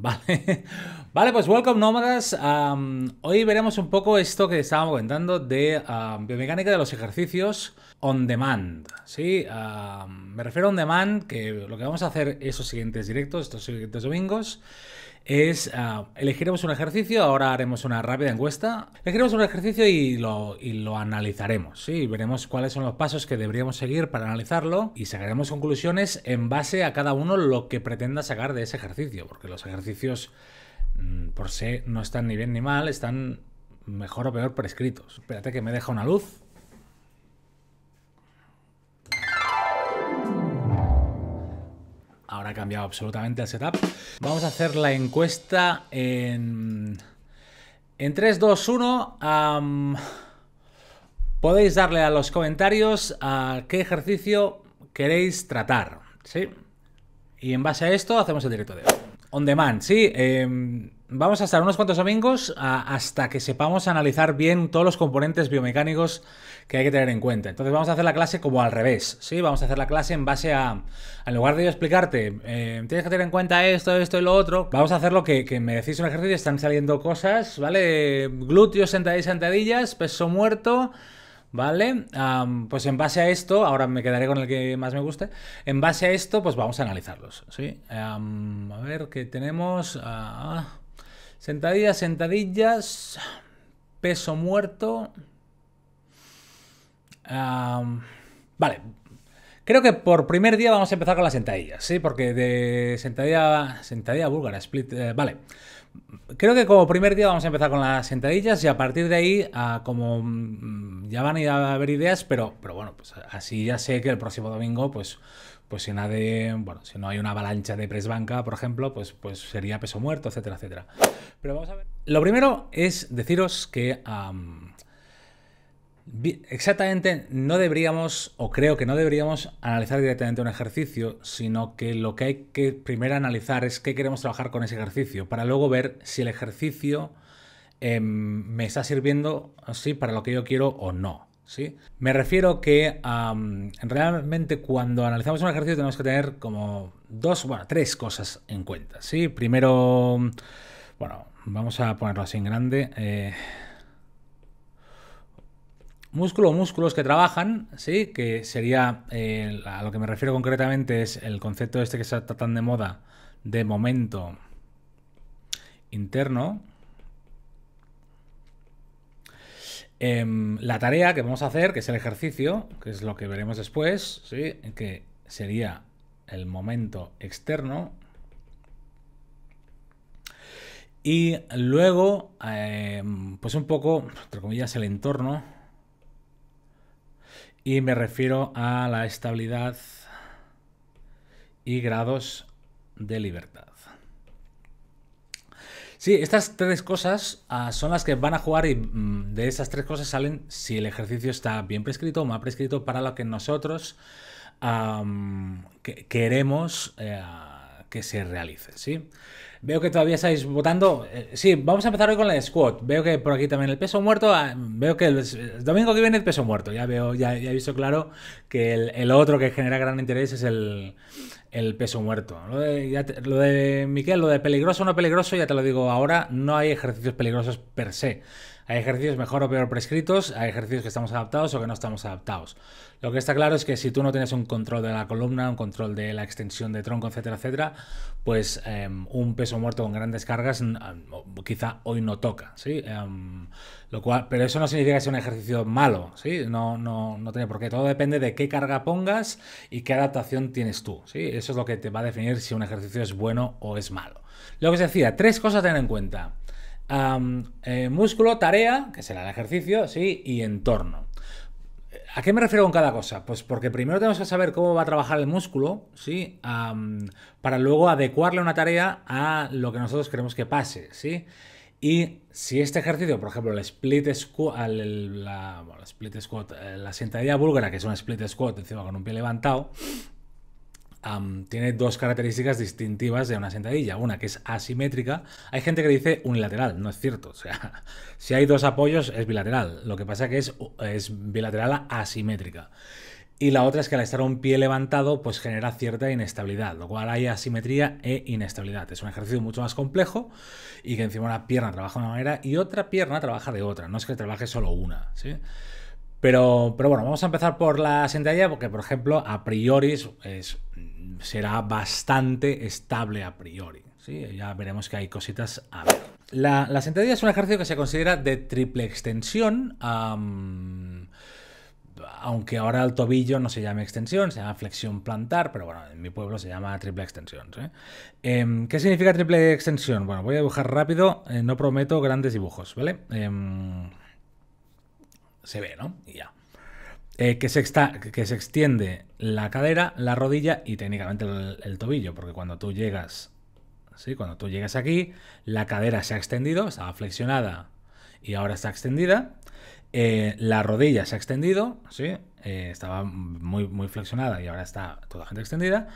Vale, vale pues welcome nómadas. hoy veremos un poco esto que estábamos comentando de biomecánica de los ejercicios on demand. ¿sí? me refiero a on demand, que lo que vamos a hacer esos siguientes directos, estos siguientes domingos, es ah, elegiremos un ejercicio, ahora haremos una rápida encuesta, elegiremos un ejercicio y lo, analizaremos, y veremos cuáles son los pasos que deberíamos seguir para analizarlo y sacaremos conclusiones en base a cada uno lo que pretenda sacar de ese ejercicio, porque los ejercicios mm, por sí no están ni bien ni mal, están mejor o peor prescritos. Espérate que me deja una luz. ahora ha cambiado absolutamente el setup. Vamos a hacer la encuesta en... En 3, 2, 1... podéis darle a los comentarios a qué ejercicio queréis tratar, ¿sí? Y en base a esto hacemos el directo de hoy. On demand, sí. Em, vamos a estar unos cuantos domingos hasta que sepamos analizar bien todos los componentes biomecánicos que hay que tener en cuenta. Entonces vamos a hacer la clase como al revés, ¿sí? Vamos a hacer la clase en base a, en lugar de yo explicarte, eh, tienes que tener en cuenta esto, esto y lo otro, vamos a hacer lo que, me decís un ejercicio, están saliendo cosas, ¿vale? Glúteos, sentadillas, sentadillas, peso muerto... ¿vale? pues en base a esto, ahora me quedaré con el que más me guste, en base a esto, pues vamos a analizarlos, ¿sí? a ver, ¿qué tenemos? Ah, sentadillas, sentadillas, peso muerto, vale. Creo que por primer día vamos a empezar con las sentadillas, ¿sí? Porque de sentadilla, sentadilla búlgara, split, eh, vale. Creo que como primer día vamos a empezar con las sentadillas y a partir de ahí, ah, como mm, ya van a ir a haber ideas, pero, pero bueno, pues así ya sé que el próximo domingo, pues, pues si, nadie, bueno, si no hay una avalancha de banca, por ejemplo, pues, pues sería peso muerto, etcétera, etcétera. Pero vamos a ver. Lo primero es deciros que... Exactamente, no deberíamos, o creo que no deberíamos analizar directamente un ejercicio, sino que lo que hay que primero analizar es qué queremos trabajar con ese ejercicio, para luego ver si el ejercicio em, me está sirviendo así para lo que yo quiero o no. ¿sí? Me refiero que realmente cuando analizamos un ejercicio tenemos que tener como dos, bueno, tres cosas en cuenta. ¿sí? Primero, bueno, vamos a ponerlo así en grande. Eh, Músculo o músculos que trabajan, ¿sí? Que sería, eh, a lo que me refiero concretamente es el concepto este que está tan de moda de momento interno. Em, la tarea que vamos a hacer, que es el ejercicio, que es lo que veremos después, ¿sí? que sería el momento externo. Y luego, em, pues un poco, entre comillas, el entorno y me refiero a la estabilidad y grados de libertad. Sí, estas tres cosas ah, son las que van a jugar y mm, de esas tres cosas salen si el ejercicio está bien prescrito o mal prescrito para lo que nosotros queremos. Eh, que se realice, ¿sí? Veo que todavía estáis votando. Eh, sí, vamos a empezar hoy con la squat. Veo que por aquí también el peso muerto. Ah, veo que el, domingo que viene el peso muerto. Ya veo, ya, he visto claro que el, otro que genera gran interés es el, el peso muerto. Lo de, lo de Miquel, lo de peligroso o no peligroso, ya te lo digo ahora, no hay ejercicios peligrosos per se. Hay ejercicios mejor o peor prescritos, hay ejercicios que estamos adaptados o que no estamos adaptados. Lo que está claro es que si tú no tienes un control de la columna, un control de la extensión de tronco, etcétera, etcétera, pues em, un peso muerto con grandes cargas quizá hoy no toca, ¿sí? Em, lo cual, pero eso no significa que sea un ejercicio malo, ¿sí? No, no, no tiene por qué. Todo depende de qué carga pongas y qué adaptación tienes tú, ¿sí? Eso es lo que te va a definir si un ejercicio es bueno o es malo. Lo que os decía, tres cosas a tener en cuenta. Eh, músculo, tarea, que será el ejercicio, sí, y entorno. ¿A qué me refiero con cada cosa? Pues porque primero tenemos que saber cómo va a trabajar el músculo, ¿sí? para luego adecuarle una tarea a lo que nosotros queremos que pase, ¿sí? Y si este ejercicio, por ejemplo, el split squat, la, split squat, eh, la sentadilla búlgara, que es un split squat encima con un pie levantado, tiene dos características distintivas de una sentadilla. Una que es asimétrica. Hay gente que dice unilateral, no es cierto. O sea, si hay dos apoyos es bilateral. Lo que pasa que es, es bilateral asimétrica. Y la otra es que al estar un pie levantado, pues genera cierta inestabilidad, lo cual hay asimetría e inestabilidad. Es un ejercicio mucho más complejo y que encima una pierna trabaja de una manera y otra pierna trabaja de otra. No es que trabaje solo una, Pero, pero bueno, vamos a empezar por la sentadilla, porque por ejemplo, a priori es, será bastante estable a priori. Ya veremos que hay cositas a ver. La, sentadilla es un ejercicio que se considera de triple extensión. aunque ahora el tobillo no se llama extensión, se llama flexión plantar, pero bueno, en mi pueblo se llama triple extensión. Em, ¿Qué significa triple extensión? Bueno, voy a dibujar rápido, eh, no prometo grandes dibujos, ¿vale? Em, se ve, ¿no? Y ya. Eh, que, se está que se extiende la cadera, la rodilla y técnicamente el, tobillo, porque cuando tú llegas, ¿sí? cuando tú llegas aquí, la cadera se ha extendido, estaba flexionada y ahora está extendida, eh, la rodilla se ha extendido, ¿sí? Eh, estaba muy, muy flexionada y ahora está toda gente extendida.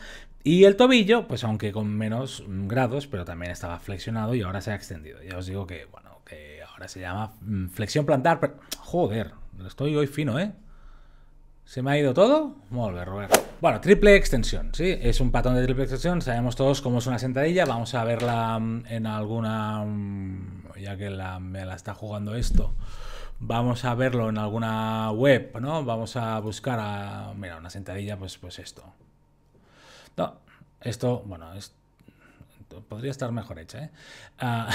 Y el tobillo, pues aunque con menos grados, pero también estaba flexionado y ahora se ha extendido. Ya os digo que, bueno, que ahora se llama mm, flexión plantar, pero joder, estoy hoy fino, ¿eh? ¿Se me ha ido todo? volver bien, Bueno, triple extensión, ¿sí? Es un patrón de triple extensión, sabemos todos cómo es una sentadilla, vamos a verla mm, en alguna... Mm, ya que la, me la está jugando esto. Vamos a verlo en alguna web, ¿no? Vamos a buscar a... Mira, una sentadilla, pues, pues esto. No, esto, bueno, esto podría estar mejor hecha, ¿eh? ah,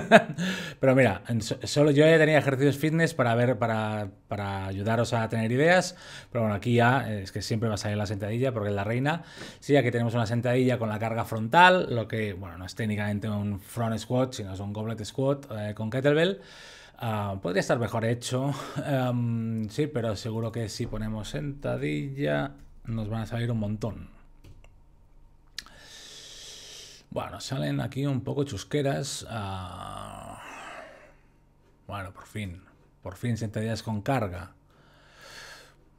pero mira, solo yo ya tenía ejercicios fitness para ver, para, ayudaros a tener ideas, pero bueno, aquí ya eh, es que siempre va a salir la sentadilla porque es la reina. Sí, aquí tenemos una sentadilla con la carga frontal, lo que, bueno, no es técnicamente un front squat, sino es un goblet squat eh, con kettlebell. Ah, podría estar mejor hecho, em, sí, pero seguro que si ponemos sentadilla nos van a salir un montón. Bueno, salen aquí un poco chusqueras. Ah, bueno, por fin. Por fin sentadillas con carga.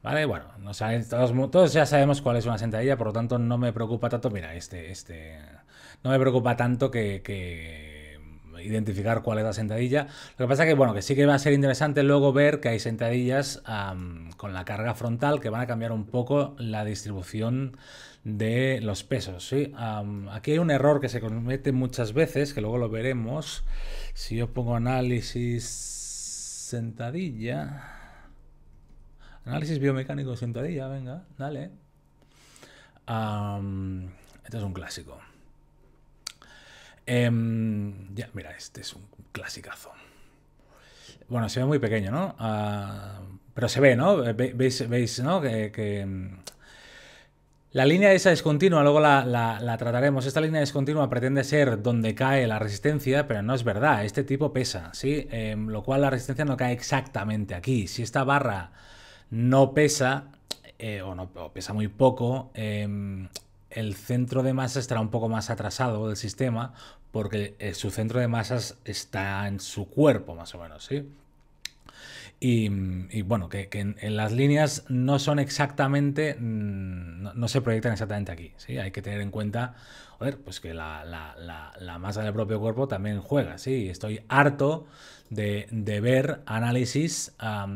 Vale, bueno, no todos, todos, ya sabemos cuál es una sentadilla, por lo tanto no me preocupa tanto. Mira, este, este. No me preocupa tanto que identificar cuál es la sentadilla. Lo que pasa que, bueno, que sí que va a ser interesante luego ver que hay sentadillas con la carga frontal que van a cambiar un poco la distribución de los pesos. ¿sí? aquí hay un error que se comete muchas veces, que luego lo veremos. Si yo pongo análisis sentadilla. Análisis biomecánico sentadilla, venga, dale. esto es un clásico. Em, ya, mira, este es un clasicazo. Bueno, se ve muy pequeño, ¿no? Ah, pero se ve, ¿no? veis, ¿no? Que, em, La línea esa es continua, luego la, trataremos. Esta línea discontinua pretende ser donde cae la resistencia, pero no es verdad. Este tipo pesa, ¿sí? Em, lo cual la resistencia no cae exactamente aquí. Si esta barra no pesa, eh, o, no, pesa muy poco, el centro de masa estará un poco más atrasado del sistema porque eh, su centro de masas está en su cuerpo, más o menos, ¿sí? Y, bueno, que, en, las líneas no son exactamente, mm, no, se proyectan exactamente aquí, ¿sí? Hay que tener en cuenta, pues que la, masa del propio cuerpo también juega, ¿sí? Estoy harto de, ver análisis,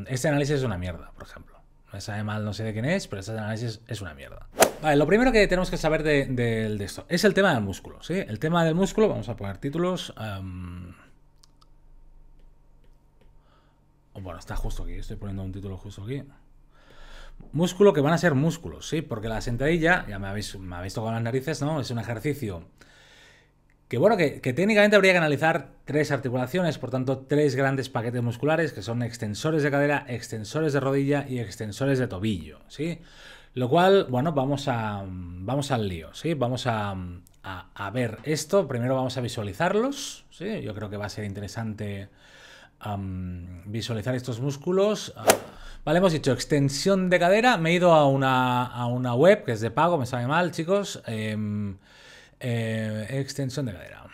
este análisis es una mierda, por ejemplo. Me sabe mal, no sé de quién es, pero este análisis es una mierda lo primero que tenemos que saber de, esto es el tema del músculo, ¿sí? El tema del músculo, vamos a poner títulos... Em, oh, bueno, está justo aquí, estoy poniendo un título justo aquí. Músculo que van a ser músculos, ¿sí? Porque la sentadilla, ya me habéis, me habéis tocado las narices, ¿no? Es un ejercicio que bueno, que, técnicamente habría que analizar tres articulaciones, por tanto, tres grandes paquetes musculares que son extensores de cadera, extensores de rodilla y extensores de tobillo, ¿sí? Lo cual, bueno, vamos, a, vamos al lío, ¿sí? Vamos a, a, ver esto. Primero vamos a visualizarlos, ¿sí? Yo creo que va a ser interesante visualizar estos músculos. Ah, vale, hemos dicho extensión de cadera. Me he ido a una, a una web que es de pago, me sabe mal, chicos. Em, eh, extensión de cadera.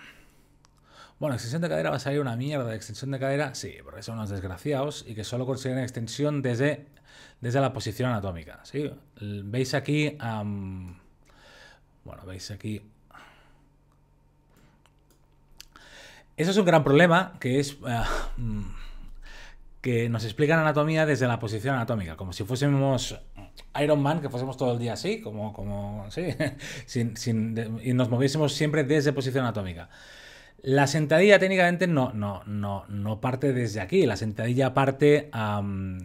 Bueno, extensión de cadera va a salir una mierda de extensión de cadera, sí, porque son unos desgraciados y que solo consiguen extensión desde, desde la posición anatómica. Veis aquí, bueno, veis aquí Eso es un gran problema que es eh, que nos explican anatomía desde la posición anatómica, como si fuésemos Iron Man, que fuésemos todo el día así, como, como sí, y nos moviésemos siempre desde posición anatómica. La sentadilla técnicamente no, no, no, no parte desde aquí, la sentadilla parte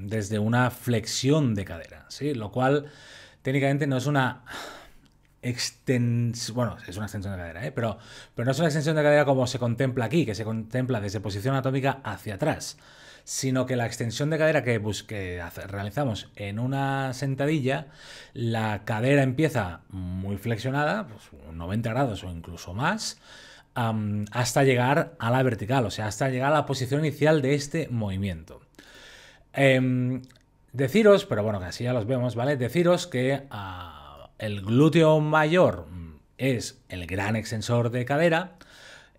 desde una flexión de cadera, ¿sí? lo cual técnicamente no es una extensión, bueno, es una extensión de cadera, ¿eh? pero, pero no es una extensión de cadera como se contempla aquí, que se contempla desde posición atómica hacia atrás, sino que la extensión de cadera que, realizamos en una sentadilla, la cadera empieza muy flexionada, 90 pues, grados o incluso más, hasta llegar a la vertical, o sea, hasta llegar a la posición inicial de este movimiento. Em, deciros, pero bueno, que así ya los vemos, ¿vale? Deciros que ah, el glúteo mayor mm, es el gran extensor de cadera.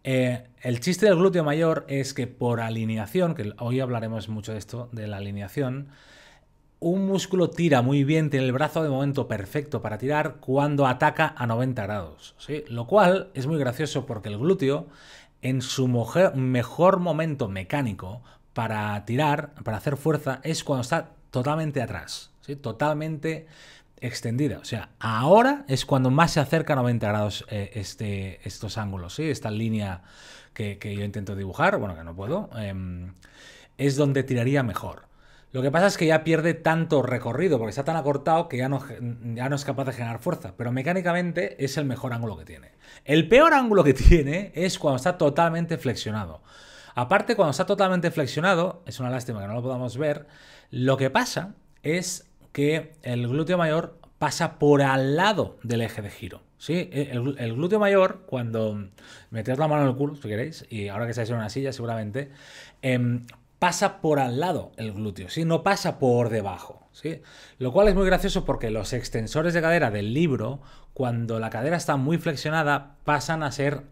Eh, el chiste del glúteo mayor es que por alineación, que hoy hablaremos mucho de esto, de la alineación, un músculo tira muy bien, tiene el brazo de momento perfecto para tirar cuando ataca a 90 grados, Lo cual es muy gracioso porque el glúteo, en su mejor momento mecánico para tirar, para hacer fuerza, es cuando está totalmente atrás, Totalmente extendida. O sea, ahora es cuando más se acerca a 90 grados eh, este, estos ángulos, Esta línea que, yo intento dibujar, bueno, que no puedo, em, es donde tiraría mejor. Lo que pasa es que ya pierde tanto recorrido, porque está tan acortado que ya no, ya no es capaz de generar fuerza. Pero mecánicamente es el mejor ángulo que tiene. El peor ángulo que tiene es cuando está totalmente flexionado. Aparte, cuando está totalmente flexionado, es una lástima que no lo podamos ver, lo que pasa es que el glúteo mayor pasa por al lado del eje de giro. ¿sí? E-, el, glúteo mayor, cuando metéis la mano en el culo, si queréis, y ahora que estáis en una silla seguramente, em, pasa por al lado el glúteo, si no pasa por debajo. ¿sí? Lo cual es muy gracioso porque los extensores de cadera del libro, cuando la cadera está muy flexionada, pasan a ser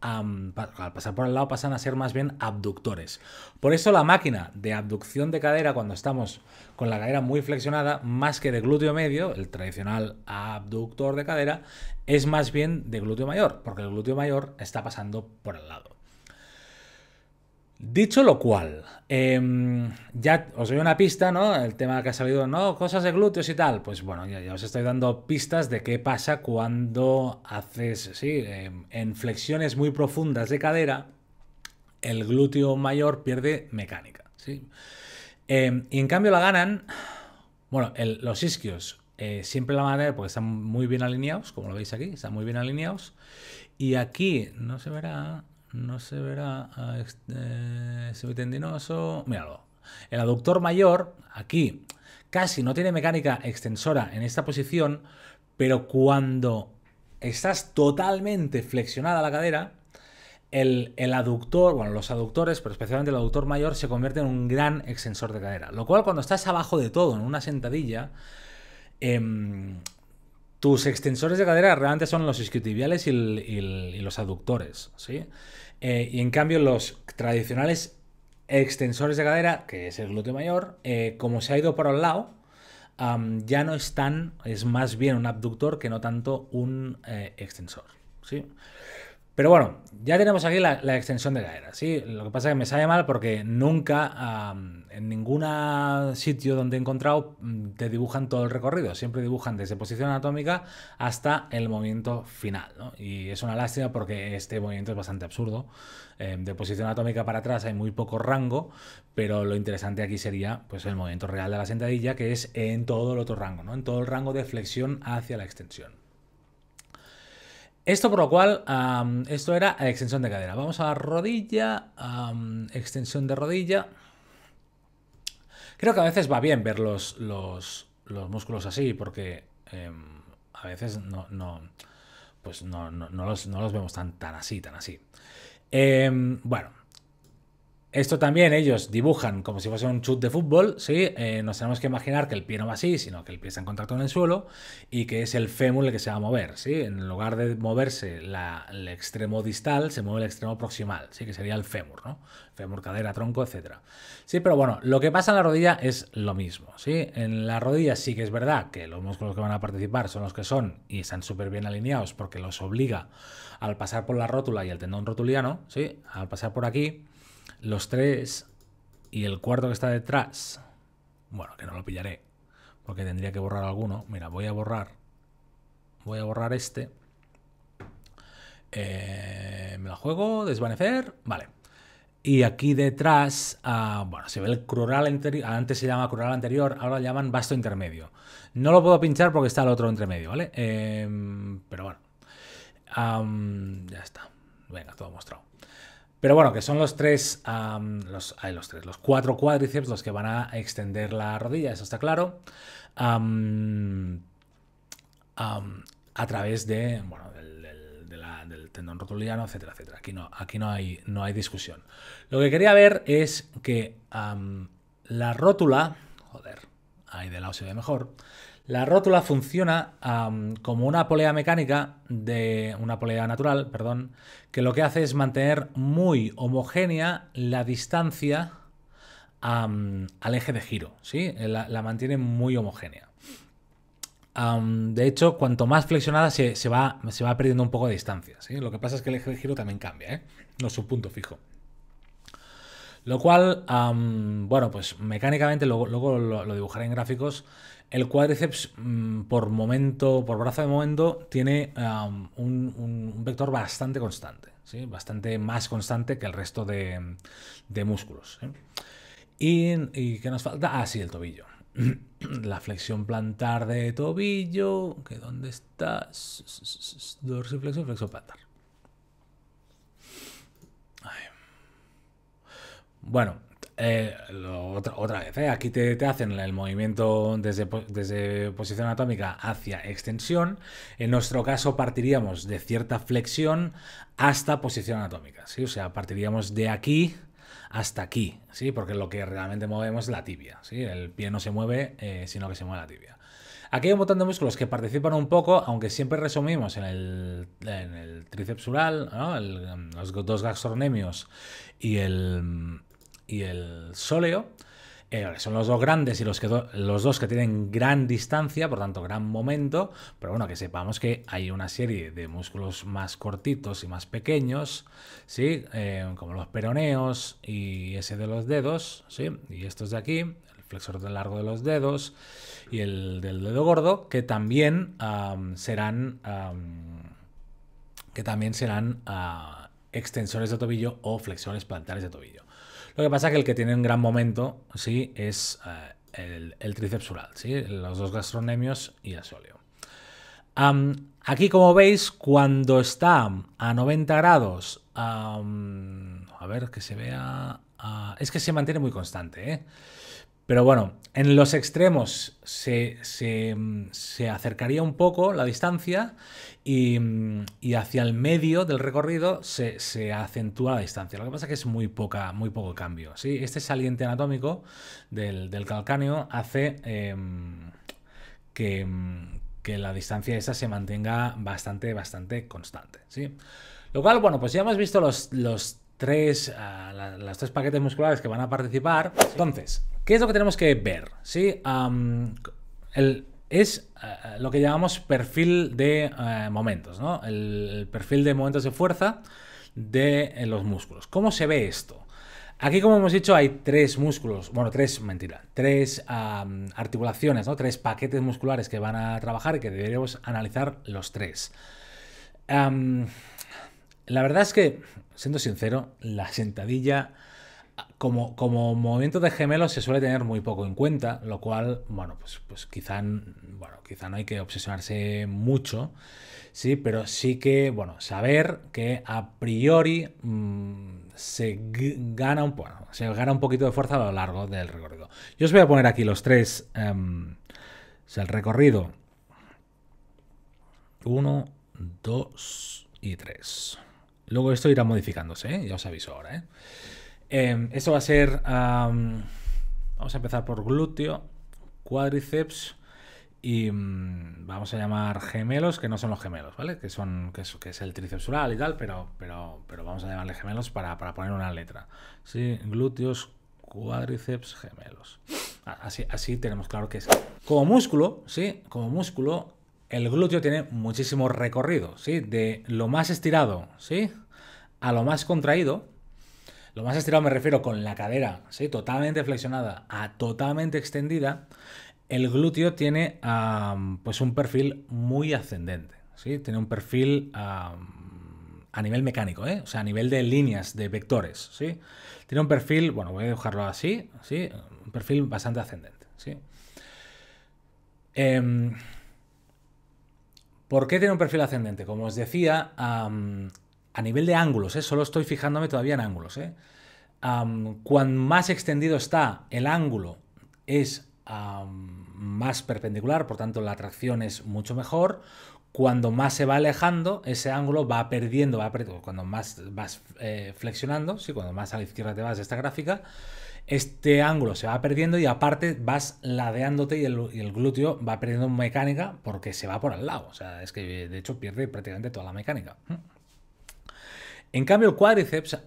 al pasar por al lado pasan a ser más bien abductores. Por eso la máquina de abducción de cadera cuando estamos con la cadera muy flexionada, más que de glúteo medio, el tradicional abductor de cadera, es más bien de glúteo mayor, porque el glúteo mayor está pasando por el lado. Dicho lo cual, em, ya os doy una pista, ¿no? El tema que ha salido, ¿no? Cosas de glúteos y tal. Pues bueno, ya, os estoy dando pistas de qué pasa cuando haces, sí, em, en flexiones muy profundas de cadera, el glúteo mayor pierde mecánica, ¿sí? Em, y en cambio la ganan, bueno, los isquios eh, siempre la madre, porque están muy bien alineados, como lo veis aquí, están muy bien alineados. Y aquí, no se verá, no se verá a este Míralo. El aductor mayor, aquí, casi no tiene mecánica extensora en esta posición, pero cuando estás totalmente flexionada la cadera, el, el, aductor, bueno, los aductores, pero especialmente el aductor mayor, se convierte en un gran extensor de cadera. Lo cual, cuando estás abajo de todo, en una sentadilla, em, tus extensores de cadera realmente son los isquiotibiales y, los aductores, ¿sí? Eh, y en cambio los tradicionales extensores de cadera, que es el glúteo mayor, eh, como se ha ido para un lado, ya no están, es más bien un abductor que no tanto un eh, extensor, ¿sí? Pero bueno, ya tenemos aquí la, extensión de la era, ¿sí? Lo que pasa es que me sale mal porque nunca, en ningún sitio donde he encontrado, mm, te dibujan todo el recorrido. Siempre dibujan desde posición anatómica hasta el movimiento final, Y es una lástima porque este movimiento es bastante absurdo. Em, de posición atómica para atrás hay muy poco rango, pero lo interesante aquí sería pues, el movimiento real de la sentadilla, que es en todo el otro rango, ¿no? En todo el rango de flexión hacia la extensión. Esto por lo cual, esto era extensión de cadera. Vamos a rodilla, extensión de rodilla. Creo que a veces va bien ver los, músculos así, porque em, a veces no, pues no, los, vemos tan, tan así, tan así. Em, bueno, esto también ellos dibujan como si fuese un chut de fútbol, ¿sí? Eh, nos tenemos que imaginar que el pie no va así, sino que el pie está en contacto con el suelo y que es el fémur el que se va a mover, En lugar de moverse el extremo distal, se mueve el extremo proximal, ¿sí? Que sería el fémur, ¿no? Fémur, cadera, tronco, etc. Sí, pero bueno, lo que pasa en la rodilla es lo mismo, ¿sí? En la rodilla sí que es verdad que los músculos que van a participar son los que son y están súper bien alineados porque los obliga al pasar por la rótula y el tendón rotuliano, ¿sí? Al pasar por aquí los tres y el cuarto que está detrás. Bueno, que no lo pillaré. Porque tendría que borrar alguno. Mira, voy a borrar. Voy a borrar este. Eh, me la juego, desvanecer. Vale. Y aquí detrás, ah, bueno, se ve el crural anterior. Antes se llama crural anterior, ahora llaman vasto intermedio. No lo puedo pinchar porque está el otro intermedio, ¿vale? Em, pero bueno. ya está. Venga, todo mostrado. Pero bueno, que son los tres, los, tres, los cuatro cuádriceps los que van a extender la rodilla, eso está claro. a través de, del, tendón rotuliano, etcétera, etcétera. Aquí no, aquí no hay, no hay discusión. Lo que quería ver es que la rótula, joder, ahí de lado se ve mejor, la rótula funciona como una polea mecánica de una polea natural, perdón, que lo que hace es mantener muy homogénea la distancia al eje de giro, ¿sí? La, mantiene muy homogénea. de hecho, cuanto más flexionada se, va, se, va, perdiendo un poco de distancia, Lo que pasa es que el eje de giro también cambia, ¿eh? No es un punto fijo. Lo cual, bueno, pues mecánicamente, luego, lo dibujaré en gráficos, el cuádriceps mm, por momento, por brazo de momento, tiene un, vector bastante constante, ¿sí? bastante más constante que el resto de, músculos. Y, qué nos falta? Ah, sí, el tobillo la flexión plantar de tobillo, que dónde está, dorsiflexión, flexión plantar. Bueno, eh, otra, vez, eh, aquí te, hacen el movimiento desde, posición atómica hacia extensión. En nuestro caso partiríamos de cierta flexión hasta posición anatómica, ¿sí? O sea, partiríamos de aquí hasta aquí, ¿sí? Porque lo que realmente movemos es la tibia, ¿sí? El pie no se mueve, eh, sino que se mueve la tibia. Aquí hay un montón de músculos que participan un poco, aunque siempre resumimos en el, en los dos gastrocnemios y el y el sóleo eh, son los dos grandes y los, que los dos que tienen gran distancia, por tanto, gran momento. Pero bueno, que sepamos que hay una serie de músculos más cortitos y más pequeños, ¿sí? Eh, como los peroneos y ese de los dedos, ¿sí? Y estos de aquí, el flexor del largo de los dedos y el del dedo gordo, que también serán. que también serán ah, extensores de tobillo o flexores plantares de tobillo. Lo que pasa es que el que tiene un gran momento, sí, es eh, el, tricepsural, los dos gastronemios y el sóleo. aquí, como veis, cuando está a 90 grados, a ver que se vea, ah, es que se mantiene muy constante, ¿eh? Pero bueno, en los extremos se, se, mm, se acercaría un poco la distancia mm, y, hacia el medio del recorrido se, se, acentúa la distancia. Lo que pasa es que es muy, poca, muy poco cambio. ¿sí? Este saliente anatómico del, del calcáneo hace em, que, mm, que, la distancia esa se mantenga bastante, bastante constante. ¿sí? Lo cual, bueno, pues ya hemos visto los, los tres, a las tres paquetes musculares que van a participar. Entonces, ¿qué es lo que tenemos que ver? ¿Sí? es eh, lo que llamamos perfil de eh, momentos, ¿no? El, perfil de momentos de fuerza de eh, los músculos. ¿Cómo se ve esto? Aquí, como hemos dicho, hay tres músculos, bueno, tres, mentira, tres articulaciones, ¿no? Tres paquetes musculares que van a trabajar y que deberíamos analizar los tres. La verdad es que, siendo sincero, la sentadilla como, como movimiento de gemelos se suele tener muy poco en cuenta, lo cual, bueno, pues, pues quizá, bueno, quizá no hay que obsesionarse mucho, sí, pero sí que, bueno, saber que a priori mm, se gana un bueno, se gana un poquito de fuerza a lo largo del recorrido. Yo os voy a poner aquí los tres. Em, el recorrido. Uno, dos y tres. Luego esto irá modificándose, ¿eh? ya os aviso ahora. ¿eh? Em, esto va a ser... vamos a empezar por glúteo, cuádriceps y mm, vamos a llamar gemelos, que no son los gemelos, ¿vale? Que son que es, el es el y tal, pero, pero, pero vamos a llamarle gemelos para, para poner una letra. Sí, glúteos, cuádriceps, gemelos. Ah, así, así tenemos claro que es. Como músculo, sí, como músculo el glúteo tiene muchísimo recorrido, ¿sí? De lo más estirado, ¿sí? A lo más contraído. Lo más estirado me refiero con la cadera, ¿sí? Totalmente flexionada a totalmente extendida. El glúteo tiene pues un perfil muy ascendente, ¿sí? Tiene un perfil a nivel mecánico, ¿eh? O sea, a nivel de líneas, de vectores, ¿sí? Tiene un perfil, bueno, voy a dejarlo así, ¿sí? Un perfil bastante ascendente, ¿sí? Em, ¿Por qué tiene un perfil ascendente? Como os decía, a nivel de ángulos, ¿eh? solo estoy fijándome todavía en ángulos. ¿eh? más extendido está el ángulo, es más perpendicular, por tanto la atracción es mucho mejor. Cuando más se va alejando, ese ángulo va perdiendo, va cuando más vas eh, flexionando, sí, cuando más a la izquierda te vas de esta gráfica, este ángulo se va perdiendo y aparte vas ladeándote y el, el, glúteo va perdiendo mecánica porque se va por al lado. O sea, es que de hecho pierde prácticamente toda la mecánica. En cambio, el cuádriceps,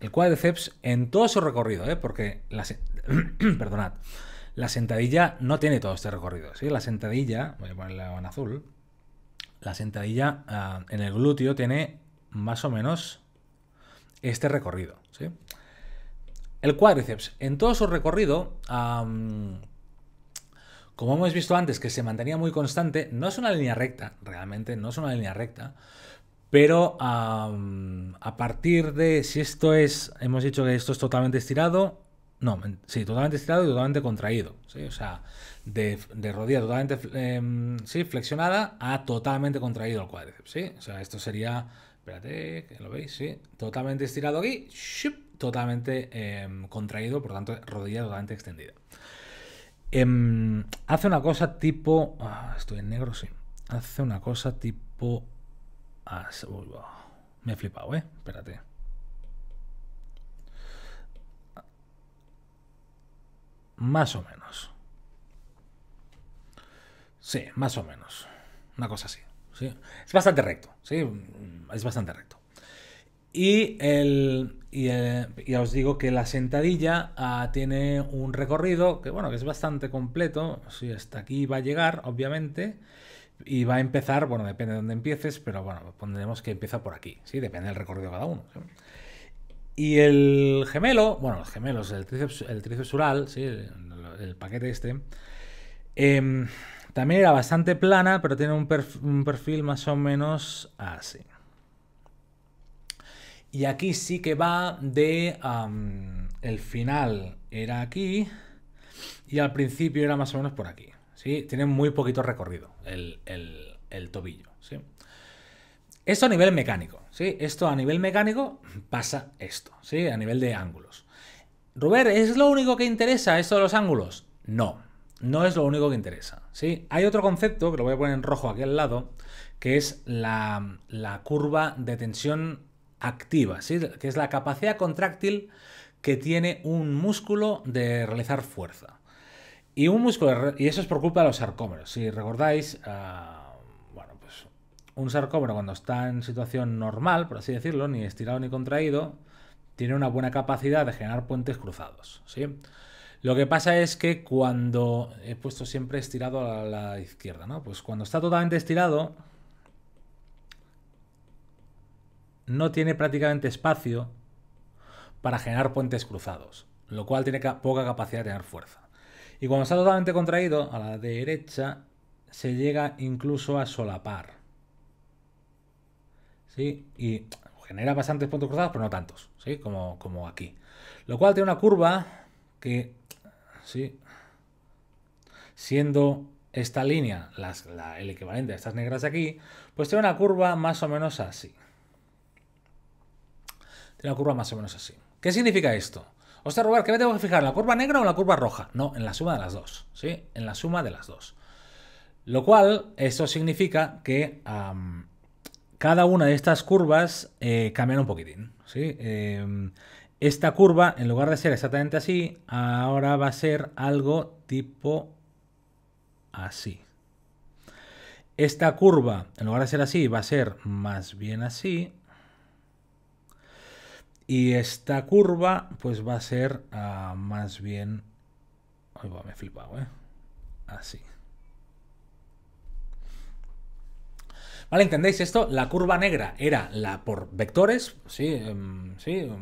el cuádriceps en todo su recorrido, ¿eh? porque la, perdonad, la sentadilla no tiene todo este recorrido. ¿sí? La sentadilla, voy a ponerla en azul, la sentadilla ah, en el glúteo tiene más o menos este recorrido. ¿sí? El cuádriceps, en todo su recorrido, como hemos visto antes, que se mantenía muy constante, no es una línea recta, realmente no es una línea recta, pero a partir de, si esto es, hemos dicho que esto es totalmente estirado, no, sí, totalmente estirado y totalmente contraído, o sea, de, rodilla totalmente em, sí, flexionada a totalmente contraído el cuádriceps, o sea, esto sería, espérate, que lo veis, sí, totalmente estirado aquí, shup, totalmente em, contraído, por tanto, rodilla totalmente extendida. Em, hace una cosa tipo. Ah, estoy en negro, sí. Hace una cosa tipo. Ah, me he flipado, ¿eh? Espérate. Más o menos. Sí, más o menos. Una cosa así. ¿sí? Es bastante recto, ¿sí? Es bastante recto. Y, el, ya eh, os digo que la sentadilla ah, tiene un recorrido que, bueno, que es bastante completo. Si hasta aquí va a llegar, obviamente. Y va a empezar, bueno, depende de dónde empieces, pero bueno, pondremos que empieza por aquí, ¿sí? Depende del recorrido de cada uno. Y el gemelo, bueno, los gemelos, el tríceps, el tríceps El, paquete este, em, también era bastante plana, pero tiene un perfil más o menos así. Y aquí sí que va de... el final era aquí y al principio era más o menos por aquí. ¿sí? Tiene muy poquito recorrido el, el, tobillo. ¿sí? Esto a nivel mecánico. ¿sí? Esto a nivel mecánico pasa esto, ¿sí? a nivel de ángulos. Robert, ¿es lo único que interesa esto de los ángulos? No, no es lo único que interesa. ¿sí? Hay otro concepto, que lo voy a poner en rojo aquí al lado, que es la, la curva de tensión activa, ¿sí? que es la capacidad contráctil que tiene un músculo de realizar fuerza. Y un músculo, y eso es por culpa de los sarcómeros. Si recordáis, ah, bueno, pues un sarcómero cuando está en situación normal, por así decirlo, ni estirado ni contraído, tiene una buena capacidad de generar puentes cruzados, ¿sí? Lo que pasa es que cuando he puesto siempre estirado a la izquierda, ¿no? Pues cuando está totalmente estirado, no tiene prácticamente espacio para generar puentes cruzados, lo cual tiene poca capacidad de tener fuerza. Y cuando está totalmente contraído, a la derecha se llega incluso a solapar. ¿Sí? Y genera bastantes puntos cruzados, pero no tantos, ¿sí? Como, como aquí. Lo cual tiene una curva que, ¿sí? Siendo esta línea, el equivalente a estas negras aquí, pues tiene una curva más o menos así. Tiene la curva más o menos así. ¿Qué significa esto? Hostia, Robert, ¿qué me tengo que fijar? ¿La curva negra o la curva roja? No, en la suma de las dos, ¿sí? En la suma de las dos. Lo cual, eso significa que cada una de estas curvas eh, cambian un poquitín, em, esta curva, en lugar de ser exactamente así, ahora va a ser algo tipo así. Esta curva, en lugar de ser así, va a ser más bien así. Y esta curva pues va a ser ah, más bien... Ay, me he flipado, ¿eh? Así. ¿Vale? ¿Entendéis esto? La curva negra era la por vectores, sí, em,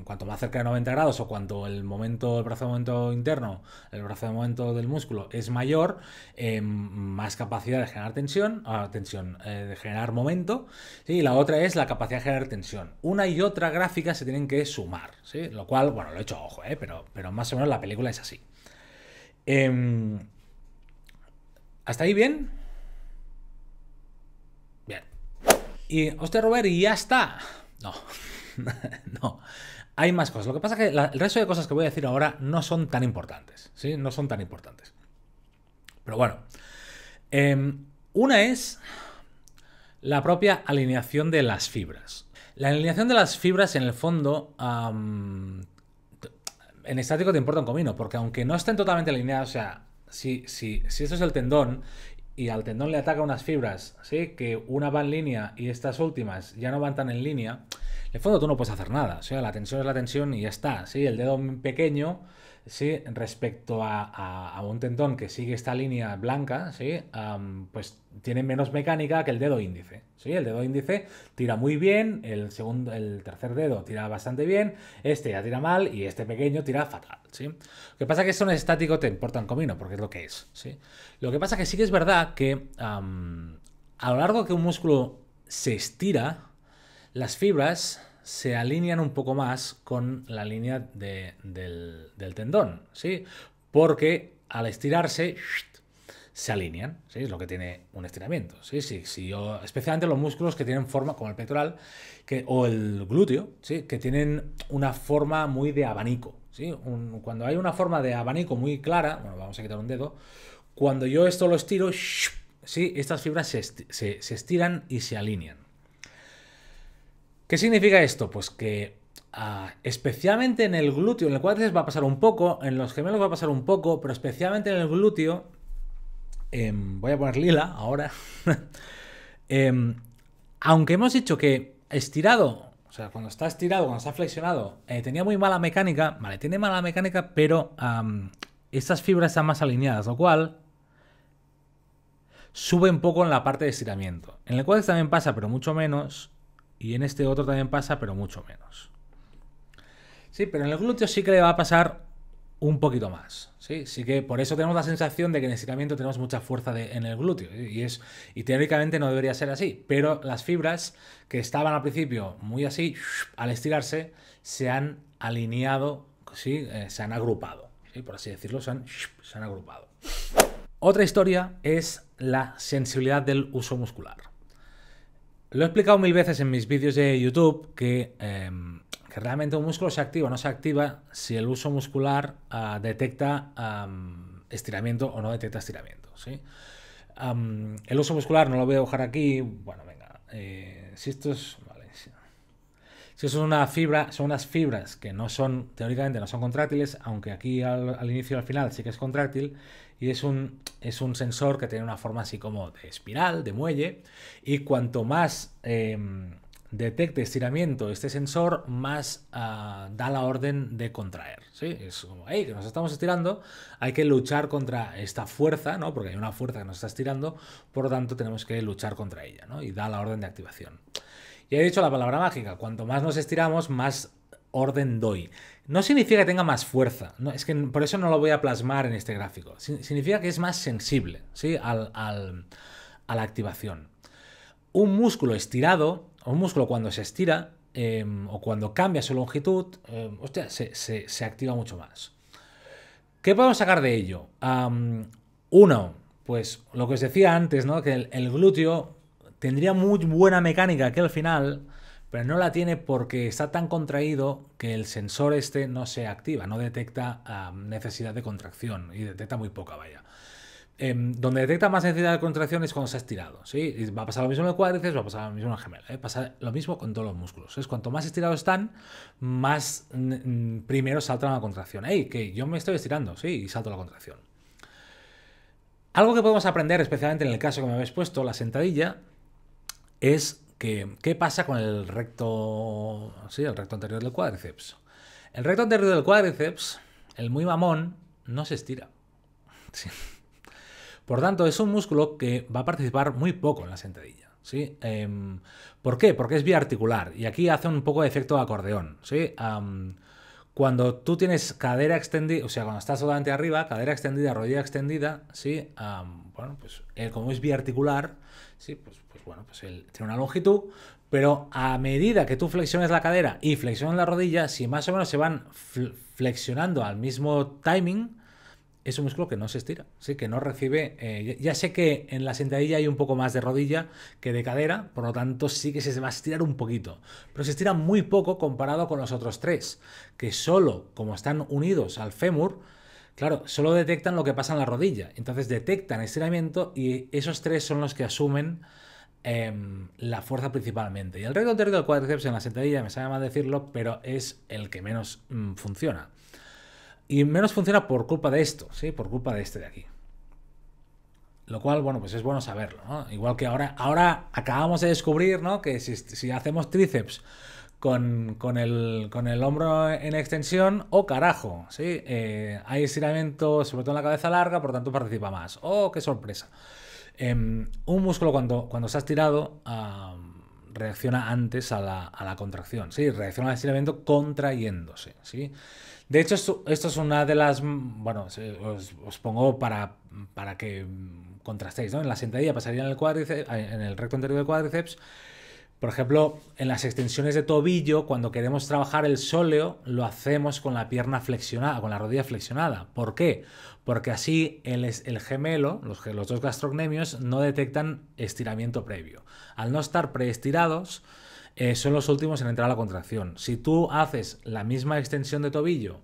cuanto más cerca de 90 grados o cuanto el momento, el brazo de momento interno, el brazo de momento del músculo es mayor, em, más capacidad de generar tensión, ah, tensión, eh, de generar momento, y la otra es la capacidad de generar tensión. Una y otra gráfica se tienen que sumar, ¿sí? Lo cual, bueno, lo he hecho ojo, eh, pero, pero más o menos la película es así. Em, ¿Hasta ahí bien? Y, hostia, Robert, y ya está. No, no. Hay más cosas. Lo que pasa es que el resto de cosas que voy a decir ahora no son tan importantes. ¿sí? No son tan importantes. Pero bueno. Em, una es la propia alineación de las fibras. La alineación de las fibras, en el fondo, en estático te importa un comino, porque aunque no estén totalmente alineadas, o sea, si, si, si esto es el tendón y al tendón le ataca unas fibras, ¿sí? que una va en línea y estas últimas ya no van tan en línea, en el fondo tú no puedes hacer nada. O sea, la tensión es la tensión y ya está. ¿sí? El dedo pequeño ¿sí? respecto a, un tendón que sigue esta línea blanca, ¿sí? pues tiene menos mecánica que el dedo índice. ¿sí? El dedo índice tira muy bien, el, segundo, el tercer dedo tira bastante bien, este ya tira mal y este pequeño tira fatal. Lo que pasa es que son estático te importan comino, porque es lo que es. ¿sí? Lo que pasa es que sí que es verdad que a lo largo que un músculo se estira, las fibras se alinean un poco más con la línea del, tendón, ¿sí? Porque al estirarse se alinean, ¿sí? Es lo que tiene un estiramiento, ¿sí? sí, sí especialmente los músculos que tienen forma, como el pectoral que, o el glúteo, ¿sí? Que tienen una forma muy de abanico, ¿sí? cuando hay una forma de abanico muy clara, bueno, vamos a quitar un dedo, cuando yo esto lo estiro, ¿sí? Estas fibras se estiran y se alinean, ¿Qué significa esto? Pues que ah, especialmente en el glúteo, en el cuádriceps va a pasar un poco, en los gemelos va a pasar un poco, pero especialmente en el glúteo, em, voy a poner lila ahora, em, aunque hemos dicho que estirado, o sea, cuando está estirado, cuando está flexionado, eh, tenía muy mala mecánica, vale, tiene mala mecánica, pero estas fibras están más alineadas, lo cual sube un poco en la parte de estiramiento. En el cuádriceps también pasa, pero mucho menos. Y en este otro también pasa, pero mucho menos. Sí, pero en el glúteo sí que le va a pasar un poquito más. ¿sí? sí que por eso tenemos la sensación de que en estiramiento tenemos mucha fuerza en el glúteo. ¿eh? Y, es, y teóricamente no debería ser así. Pero las fibras que estaban al principio muy así, al estirarse, se han alineado, ¿sí? Eh, se han agrupado. y Por así decirlo, se han, se han agrupado. Otra historia es la sensibilidad del uso muscular. Lo he explicado mil veces en mis vídeos de YouTube em, que, realmente un músculo se activa o no se activa si el uso muscular ah, detecta estiramiento o no detecta estiramiento. el uso muscular no lo voy a dejar aquí. Bueno, venga. Eh, si esto es si una fibra, son unas fibras que no son, teóricamente no son contráctiles, aunque aquí al, inicio y al final sí que es contráctil, y es un, es un sensor que tiene una forma así como de espiral, de muelle, y cuanto más em, detecte estiramiento este sensor, más ah, da la orden de contraer. Es como, hey, que nos estamos estirando, hay que luchar contra esta fuerza, porque hay una fuerza que nos está estirando, por lo tanto tenemos que luchar contra ella, ¿no? y da la orden de activación. Ya he dicho la palabra mágica, cuanto más nos estiramos, más orden doy. No significa que tenga más fuerza, es que por eso no lo voy a plasmar en este gráfico. Significa que es más sensible ¿sí? a la activación. Un músculo estirado, un músculo cuando se estira em, o cuando cambia su longitud, em, se, activa mucho más. ¿Qué podemos sacar de ello? uno, pues lo que os decía antes, ¿no? que el glúteo Tendría muy buena mecánica que al final, pero no la tiene porque está tan contraído que el sensor este no se activa, no detecta necesidad de contracción y detecta muy poca, vaya. Em, donde detecta más necesidad de contracción es cuando se ha estirado, va a pasar lo mismo en el cuádriceps, va a pasar lo mismo en el gemela, ¿eh? pasa lo mismo con todos los músculos. Es cuanto más estirados están, más primero salta la contracción. ¡Ey, que yo me estoy estirando! Sí, y salto la contracción. Algo que podemos aprender, especialmente en el caso que me habéis puesto, la sentadilla, es que, ¿qué pasa con el recto, sí, el recto anterior del cuádriceps? El recto anterior del cuádriceps, el muy mamón, no se estira. Por tanto, es un músculo que va a participar muy poco en la sentadilla. ¿sí? Em, ¿Por qué? Porque es biarticular articular y aquí hace un poco de efecto acordeón. ¿sí? Cuando tú tienes cadera extendida, o sea, cuando estás solamente arriba, cadera extendida, rodilla extendida, sí, bueno, pues eh, como es biarticular, sí, pues, pues bueno, pues tiene una longitud, pero a medida que tú flexiones la cadera y flexiones la rodilla, si más o menos se van flexionando al mismo timing, es un músculo que no se estira, ¿sí? que no recibe. Eh, ya sé que en la sentadilla hay un poco más de rodilla que de cadera, por lo tanto sí que se va a estirar un poquito, pero se estira muy poco comparado con los otros tres, que solo como están unidos al fémur, claro, solo detectan lo que pasa en la rodilla. Entonces detectan estiramiento y esos tres son los que asumen em, la fuerza principalmente. Y el recto anterior del cuádriceps en la sentadilla, me sale mal decirlo, pero es el que menos mm, funciona. Y menos funciona por culpa de esto, ¿sí? Por culpa de este de aquí. Lo cual, bueno, pues es bueno saberlo, Igual que ahora, ahora acabamos de descubrir, ¿no? Que si, hacemos tríceps con, el, con, el, hombro en extensión, o oh, carajo, ¿sí? Eh, hay estiramiento, sobre todo en la cabeza larga, por tanto participa más. ¡Oh, qué sorpresa! Em, un músculo cuando, cuando ha estirado reacciona antes a la, a la, contracción, ¿sí? Reacciona al estiramiento contrayéndose, ¿sí? sí de hecho, esto, es una de las... Mm, bueno, os, pongo para, para que mm, contrastéis, ¿no? En la sentadilla pasaría en el, cuádriceps, en el recto anterior del cuádriceps. Por ejemplo, en las extensiones de tobillo, cuando queremos trabajar el sóleo, lo hacemos con la pierna flexionada, con la rodilla flexionada. ¿Por qué? Porque así el, el gemelo, los, los dos gastrocnemios, no detectan estiramiento previo. Al no estar preestirados, eh, son los últimos en entrar a la contracción. Si tú haces la misma extensión de tobillo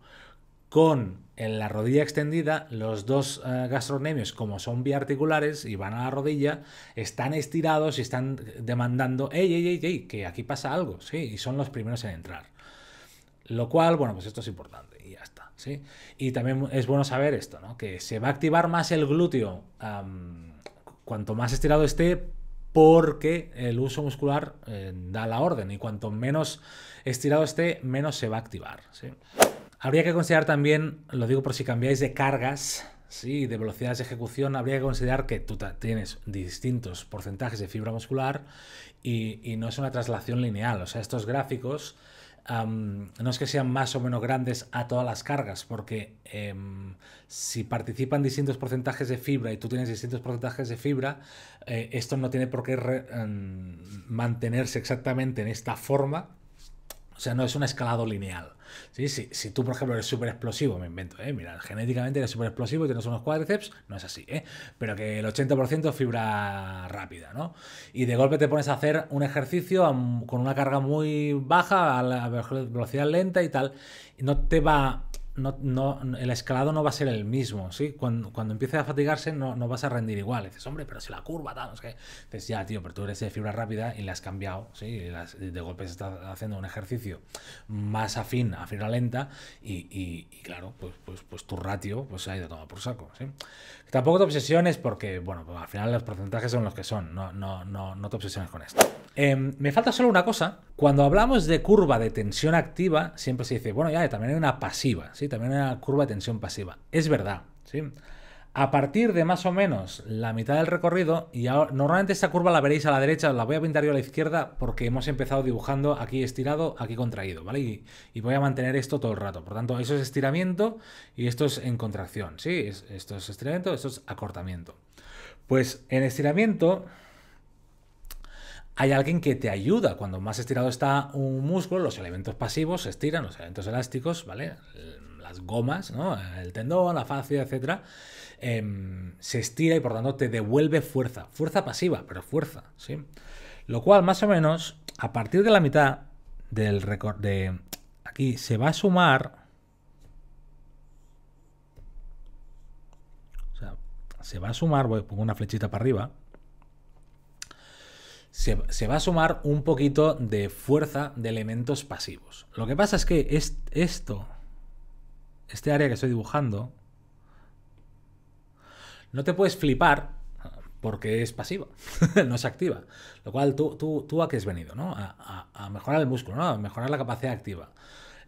con en la rodilla extendida, los dos eh, gastrocnemios, como son biarticulares y van a la rodilla, están estirados y están demandando, ¡ey, ey, ey, ey! Que aquí pasa algo, ¿sí? Y son los primeros en entrar. Lo cual, bueno, pues esto es importante y ya está, ¿sí? Y también es bueno saber esto, ¿no? Que se va a activar más el glúteo cuanto más estirado esté, porque el uso muscular eh, da la orden y cuanto menos estirado esté, menos se va a activar. Habría que considerar también, lo digo por si cambiáis de cargas, sí, de velocidades de ejecución, habría que considerar que tú tienes distintos porcentajes de fibra muscular y no es una traslación lineal. O sea, estos gráficos no es que sean más o menos grandes a todas las cargas, porque em, si participan distintos porcentajes de fibra y tú tienes distintos porcentajes de fibra, eh, esto no tiene por qué em, mantenerse exactamente en esta forma. O sea, no es un escalado lineal. Si, tú, por ejemplo, eres súper explosivo, me invento, ¿eh? mira, genéticamente eres súper explosivo y tienes unos cuádriceps, no es así, ¿eh? pero que el 80% es fibra rápida, ¿no? Y de golpe te pones a hacer un ejercicio con una carga muy baja, a la velocidad lenta y tal, y no te va no, no, el escalado no va a ser el mismo, ¿sí? Cuando, cuando a fatigarse no, vas a rendir igual. Dices, hombre, pero si la curva, tal, no sé Dices, ya, tío, pero tú eres de fibra rápida y la has cambiado, ¿sí? las, de golpes estás haciendo un ejercicio más afín a fibra lenta y, claro, pues, pues, pues tu ratio pues, se ha ido todo por saco, ¿sí? Tampoco te obsesiones porque, bueno, al final los porcentajes son los que son, no, no, no, no te obsesiones con esto. Em, me falta solo una cosa. Cuando hablamos de curva de tensión activa, siempre se dice, bueno, ya, también hay una pasiva, ¿sí? También hay una curva de tensión pasiva. Es verdad, ¿sí? a partir de más o menos la mitad del recorrido, y ahora, normalmente esta curva la veréis a la derecha, la voy a pintar yo a la izquierda porque hemos empezado dibujando aquí estirado, aquí contraído, ¿vale? Y, voy a mantener esto todo el rato. Por tanto, eso es estiramiento y esto es en contracción, ¿sí? esto es estiramiento, esto es acortamiento. Pues en estiramiento hay alguien que te ayuda. Cuando más estirado está un músculo, los elementos pasivos se estiran, los elementos elásticos, ¿vale? Las gomas, ¿no? El tendón, la fascia, etcétera Em, se estira y por tanto te devuelve fuerza. Fuerza pasiva, pero fuerza, ¿sí? Lo cual, más o menos, a partir de la mitad del récord de aquí se va a sumar. se va a sumar, voy, a poner una flechita para arriba. Se, va a sumar un poquito de fuerza de elementos pasivos. Lo que pasa es que esto, este área que estoy dibujando, no te puedes flipar porque es pasiva, no es activa. Lo cual, tú, tú, tú a qué has venido, ¿no? A, mejorar el músculo, ¿no? A mejorar la capacidad activa.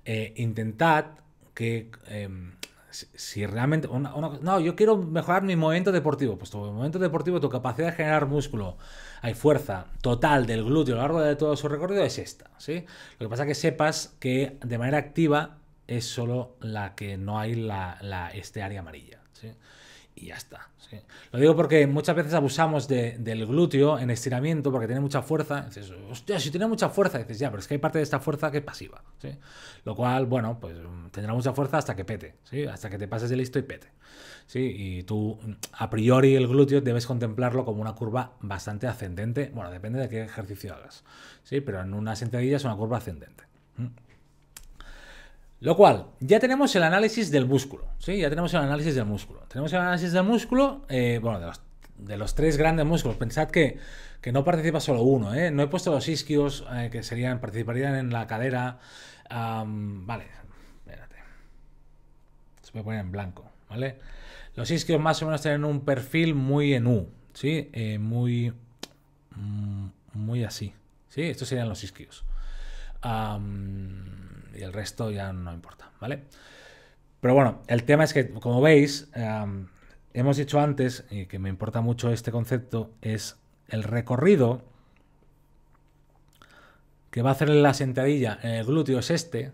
Eh, intentad que... Em, si, realmente... no, yo quiero mejorar mi movimiento deportivo. Pues tu momento deportivo, tu capacidad de generar músculo hay fuerza total del glúteo a lo largo de todo su recorrido es esta, ¿sí? Lo que pasa es que sepas que de manera activa es solo la que no hay la, la este área amarilla, ¿sí? y ya está. Lo digo porque muchas veces abusamos del glúteo en estiramiento porque tiene mucha fuerza. Dices, hostia, si tiene mucha fuerza, dices, ya, pero es que hay parte de esta fuerza que es pasiva. Lo cual, bueno, pues mm, tendrá mucha fuerza hasta que pete, hasta que te pases de listo y pete. ¿sí? Y tú, mm, a priori, el glúteo debes contemplarlo como una curva bastante ascendente. Bueno, depende de qué ejercicio hagas, ¿sí? pero en una sentadilla es una curva ascendente. Lo cual, ya tenemos el análisis del músculo, ¿sí? Ya tenemos el análisis del músculo. Tenemos el análisis del músculo, eh, bueno, de los, tres grandes músculos. Pensad que, que no participa solo uno, ¿eh? No he puesto los isquios, eh, que serían, participarían en la cadera. vale, espérate. Se puede poner en blanco, ¿vale? Los isquios más o menos tienen un perfil muy en U, ¿sí? muy, mm, muy así, ¿sí? Estos serían los isquios y el resto ya no importa, ¿vale? Pero bueno, el tema es que, como veis, hemos dicho antes, y que me importa mucho este concepto, es el recorrido que va a hacer la sentadilla en el glúteo es este,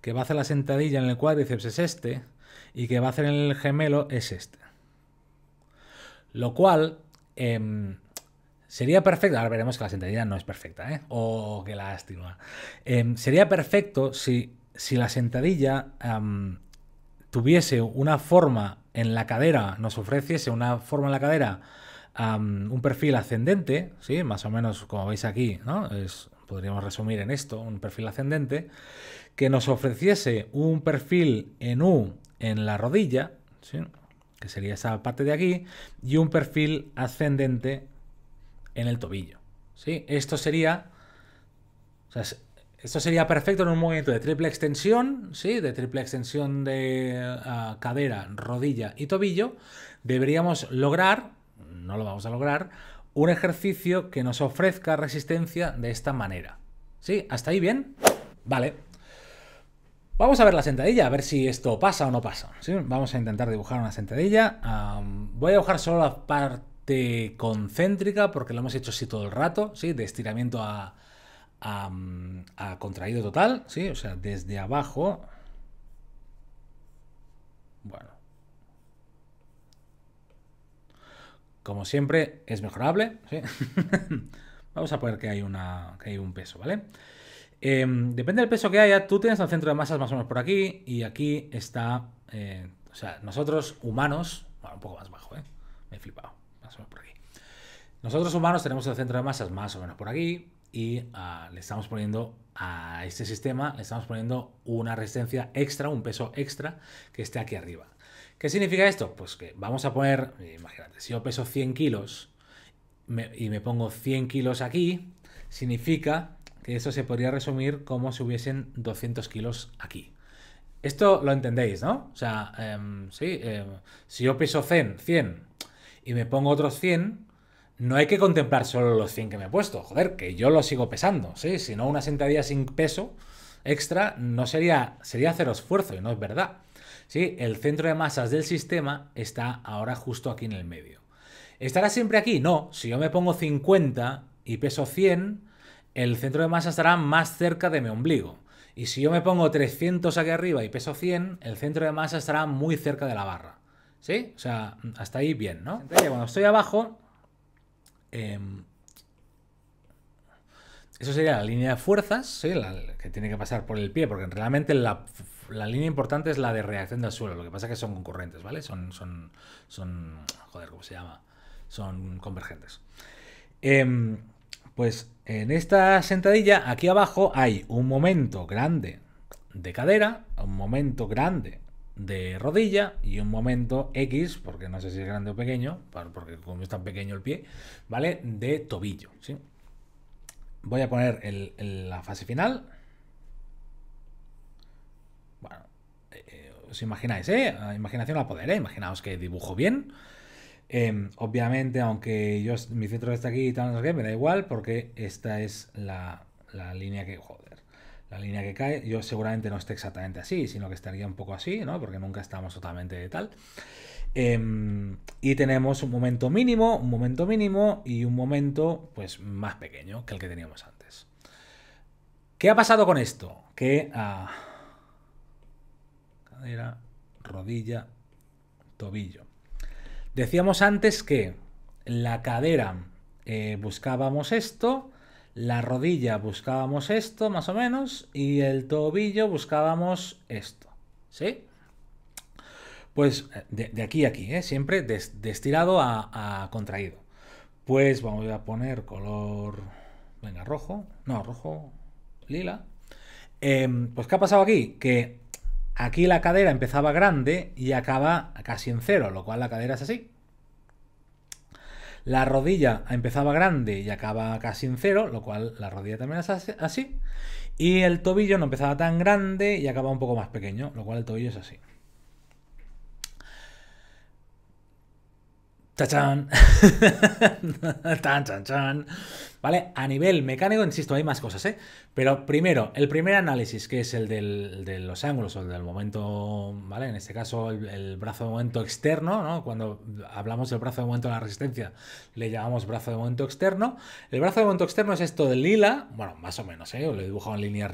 que va a hacer la sentadilla en el cuádriceps es este, y que va a hacer en el gemelo es este. Lo cual em, Sería perfecto, ahora veremos que la sentadilla no es perfecta, ¿eh? Oh, qué lástima. Em, sería perfecto si, si la sentadilla tuviese una forma en la cadera, nos ofreciese una forma en la cadera, un perfil ascendente, ¿sí? Más o menos como veis aquí, podríamos resumir en esto, un perfil ascendente, que nos ofreciese un perfil en U en la rodilla, que sería esa parte de aquí, y un perfil ascendente en el tobillo. ¿sí? Esto sería. esto sería perfecto en un movimiento de triple extensión, ¿sí? De triple extensión de ah, cadera, rodilla y tobillo. Deberíamos lograr, no lo vamos a lograr, un ejercicio que nos ofrezca resistencia de esta manera. ¿Sí? ¿Hasta ahí bien? Vale. Vamos a ver la sentadilla, a ver si esto pasa o no pasa. ¿sí? Vamos a intentar dibujar una sentadilla. voy a dibujar solo la parte concéntrica, porque lo hemos hecho así todo el rato, ¿sí? De estiramiento a, contraído total, ¿sí? O sea, desde abajo. Bueno. Como siempre, es mejorable, Vamos a poner que hay, una, que hay un peso, ¿vale? Em, depende del peso que haya, tú tienes el centro de masas más o menos por aquí y aquí está, eh, o sea, nosotros humanos, un poco más bajo, ¿eh? Me he flipado. Nosotros humanos tenemos el centro de masas más o menos por aquí y ah, le estamos poniendo a este sistema, le estamos poniendo una resistencia extra, un peso extra que esté aquí arriba. ¿Qué significa esto? Pues que vamos a poner, imagínate, si yo peso 100 kilos y me pongo 100 kilos aquí, significa que eso se podría resumir como si hubiesen 200 kilos aquí. Esto lo entendéis, ¿no? O sea, em, sí, em, si yo peso 100, 100 y me pongo otros 100, no hay que contemplar solo los 100 que me he puesto, joder, que yo lo sigo pesando, ¿sí? Si no, una sentadilla sin peso extra no sería, sería hacer esfuerzo y no es verdad. ¿Sí? El centro de masas del sistema está ahora justo aquí en el medio. ¿Estará siempre aquí? No, si yo me pongo 50 y peso 100, el centro de masa estará más cerca de mi ombligo. Y si yo me pongo 300 aquí arriba y peso 100, el centro de masa estará muy cerca de la barra. ¿Sí? O sea, hasta ahí bien, ¿no? Entonces, cuando estoy abajo, em, eso sería la línea de fuerzas, ¿sí? que tiene que pasar por el pie, porque realmente la, línea importante es la de reacción del suelo. Lo que pasa es que son concurrentes, ¿vale? Son, son, son joder, ¿cómo se llama? Son convergentes. Em, pues en esta sentadilla, aquí abajo, hay un momento grande de cadera, un momento grande de rodilla y un momento X, porque no sé si es grande o pequeño, porque como es tan pequeño el pie, ¿vale? De tobillo, ¿sí? Voy a poner la fase final. Bueno, eh, os imagináis, ¿eh? Ah, imaginación a poder, ¿eh? Imaginaos que dibujo bien. Em, obviamente, aunque yo mi centro está aquí y tal, no sé qué, me da igual, porque esta es la, la línea que... Joder la línea que cae, yo seguramente no esté exactamente así, sino que estaría un poco así, ¿no? Porque nunca estamos totalmente tal. Em, y tenemos un momento mínimo, un momento mínimo y un momento pues más pequeño que el que teníamos antes. ¿Qué ha pasado con esto? Que ah, cadera, rodilla, tobillo. Decíamos antes que la cadera eh, buscábamos esto, la rodilla buscábamos esto, más o menos, y el tobillo buscábamos esto, ¿sí? Pues de, aquí a aquí, ¿eh? siempre de, a, contraído. Pues vamos a poner color, venga, rojo, no, rojo, lila. Em, pues ¿qué ha pasado aquí? Que aquí la cadera empezaba grande y acaba casi en cero, lo cual la cadera es así. La rodilla empezaba grande y acaba casi en cero, lo cual la rodilla también es así. Y el tobillo no empezaba tan grande y acaba un poco más pequeño, lo cual el tobillo es así. ¿Vale? A nivel mecánico, insisto, hay más cosas, ¿eh? Pero primero, el primer análisis, que es el del, de los ángulos, o el del momento, ¿vale? En este caso, el, brazo de momento externo, ¿no? Cuando hablamos del brazo de momento de la resistencia, le llamamos brazo de momento externo. El brazo de momento externo es esto de lila, bueno, más o menos, ¿eh? Lo he dibujado en líneas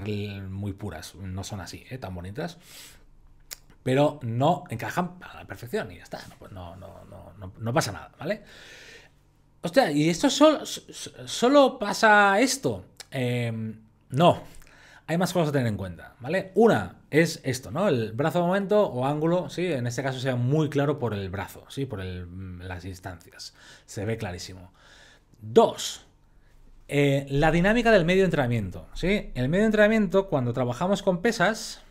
muy puras, no son así, ¿eh? Tan bonitas pero no encajan a la perfección y ya está, no, pasa nada, ¿vale? Hostia, ¿y esto solo, solo pasa esto? Em, no, hay más cosas a tener en cuenta, ¿vale? Una es esto, ¿no? El brazo de momento o ángulo, ¿sí? En este caso sea muy claro por el brazo, ¿sí? Por las distancias, se ve clarísimo. Dos, eh, la dinámica del medio de entrenamiento, ¿sí? El medio de entrenamiento, cuando trabajamos con pesas,